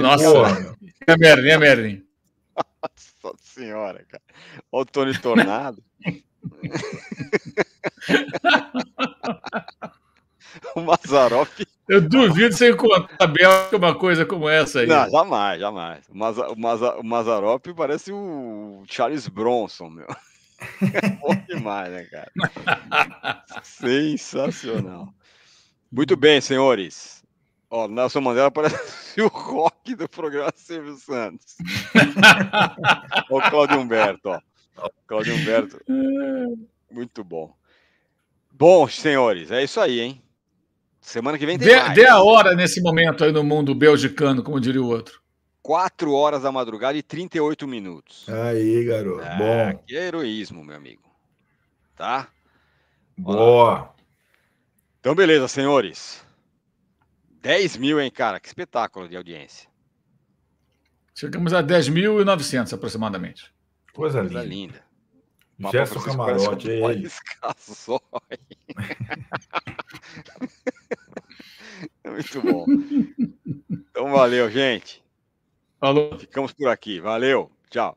nossa, é Merlin, é Merlin. Nossa senhora, cara. Olha o Tony Tornado. <laughs> o Mazaroff. Eu duvido você encontrar a Bélgica uma coisa como essa aí. Não, jamais, jamais. O, Maza, o, Maza, o Mazaroff parece o Charles Bronson, meu. É bom demais, né, cara? Sensacional. Muito bem, senhores. Ó, Nelson Mandela parece <laughs> o rock do programa Silvio Santos. o Cláudio Humberto, ó. Cláudio Humberto. Muito bom. Bom, senhores, é isso aí, hein? Semana que vem tem dê, mais. Dê a hora nesse momento aí no mundo belgicano, como diria o outro. 4 horas da madrugada e 38 minutos. Aí, garoto. É, Bom. Que heroísmo, meu amigo. Tá? Boa. Então, beleza, senhores. 10 mil, hein, cara? Que espetáculo de audiência. Chegamos a 10.900 aproximadamente. Coisa, Coisa linda. linda. Papa Gerson Camarote, é ele. <laughs> <laughs> Muito bom. Então, valeu, gente. Falou. Ficamos por aqui. Valeu. Tchau.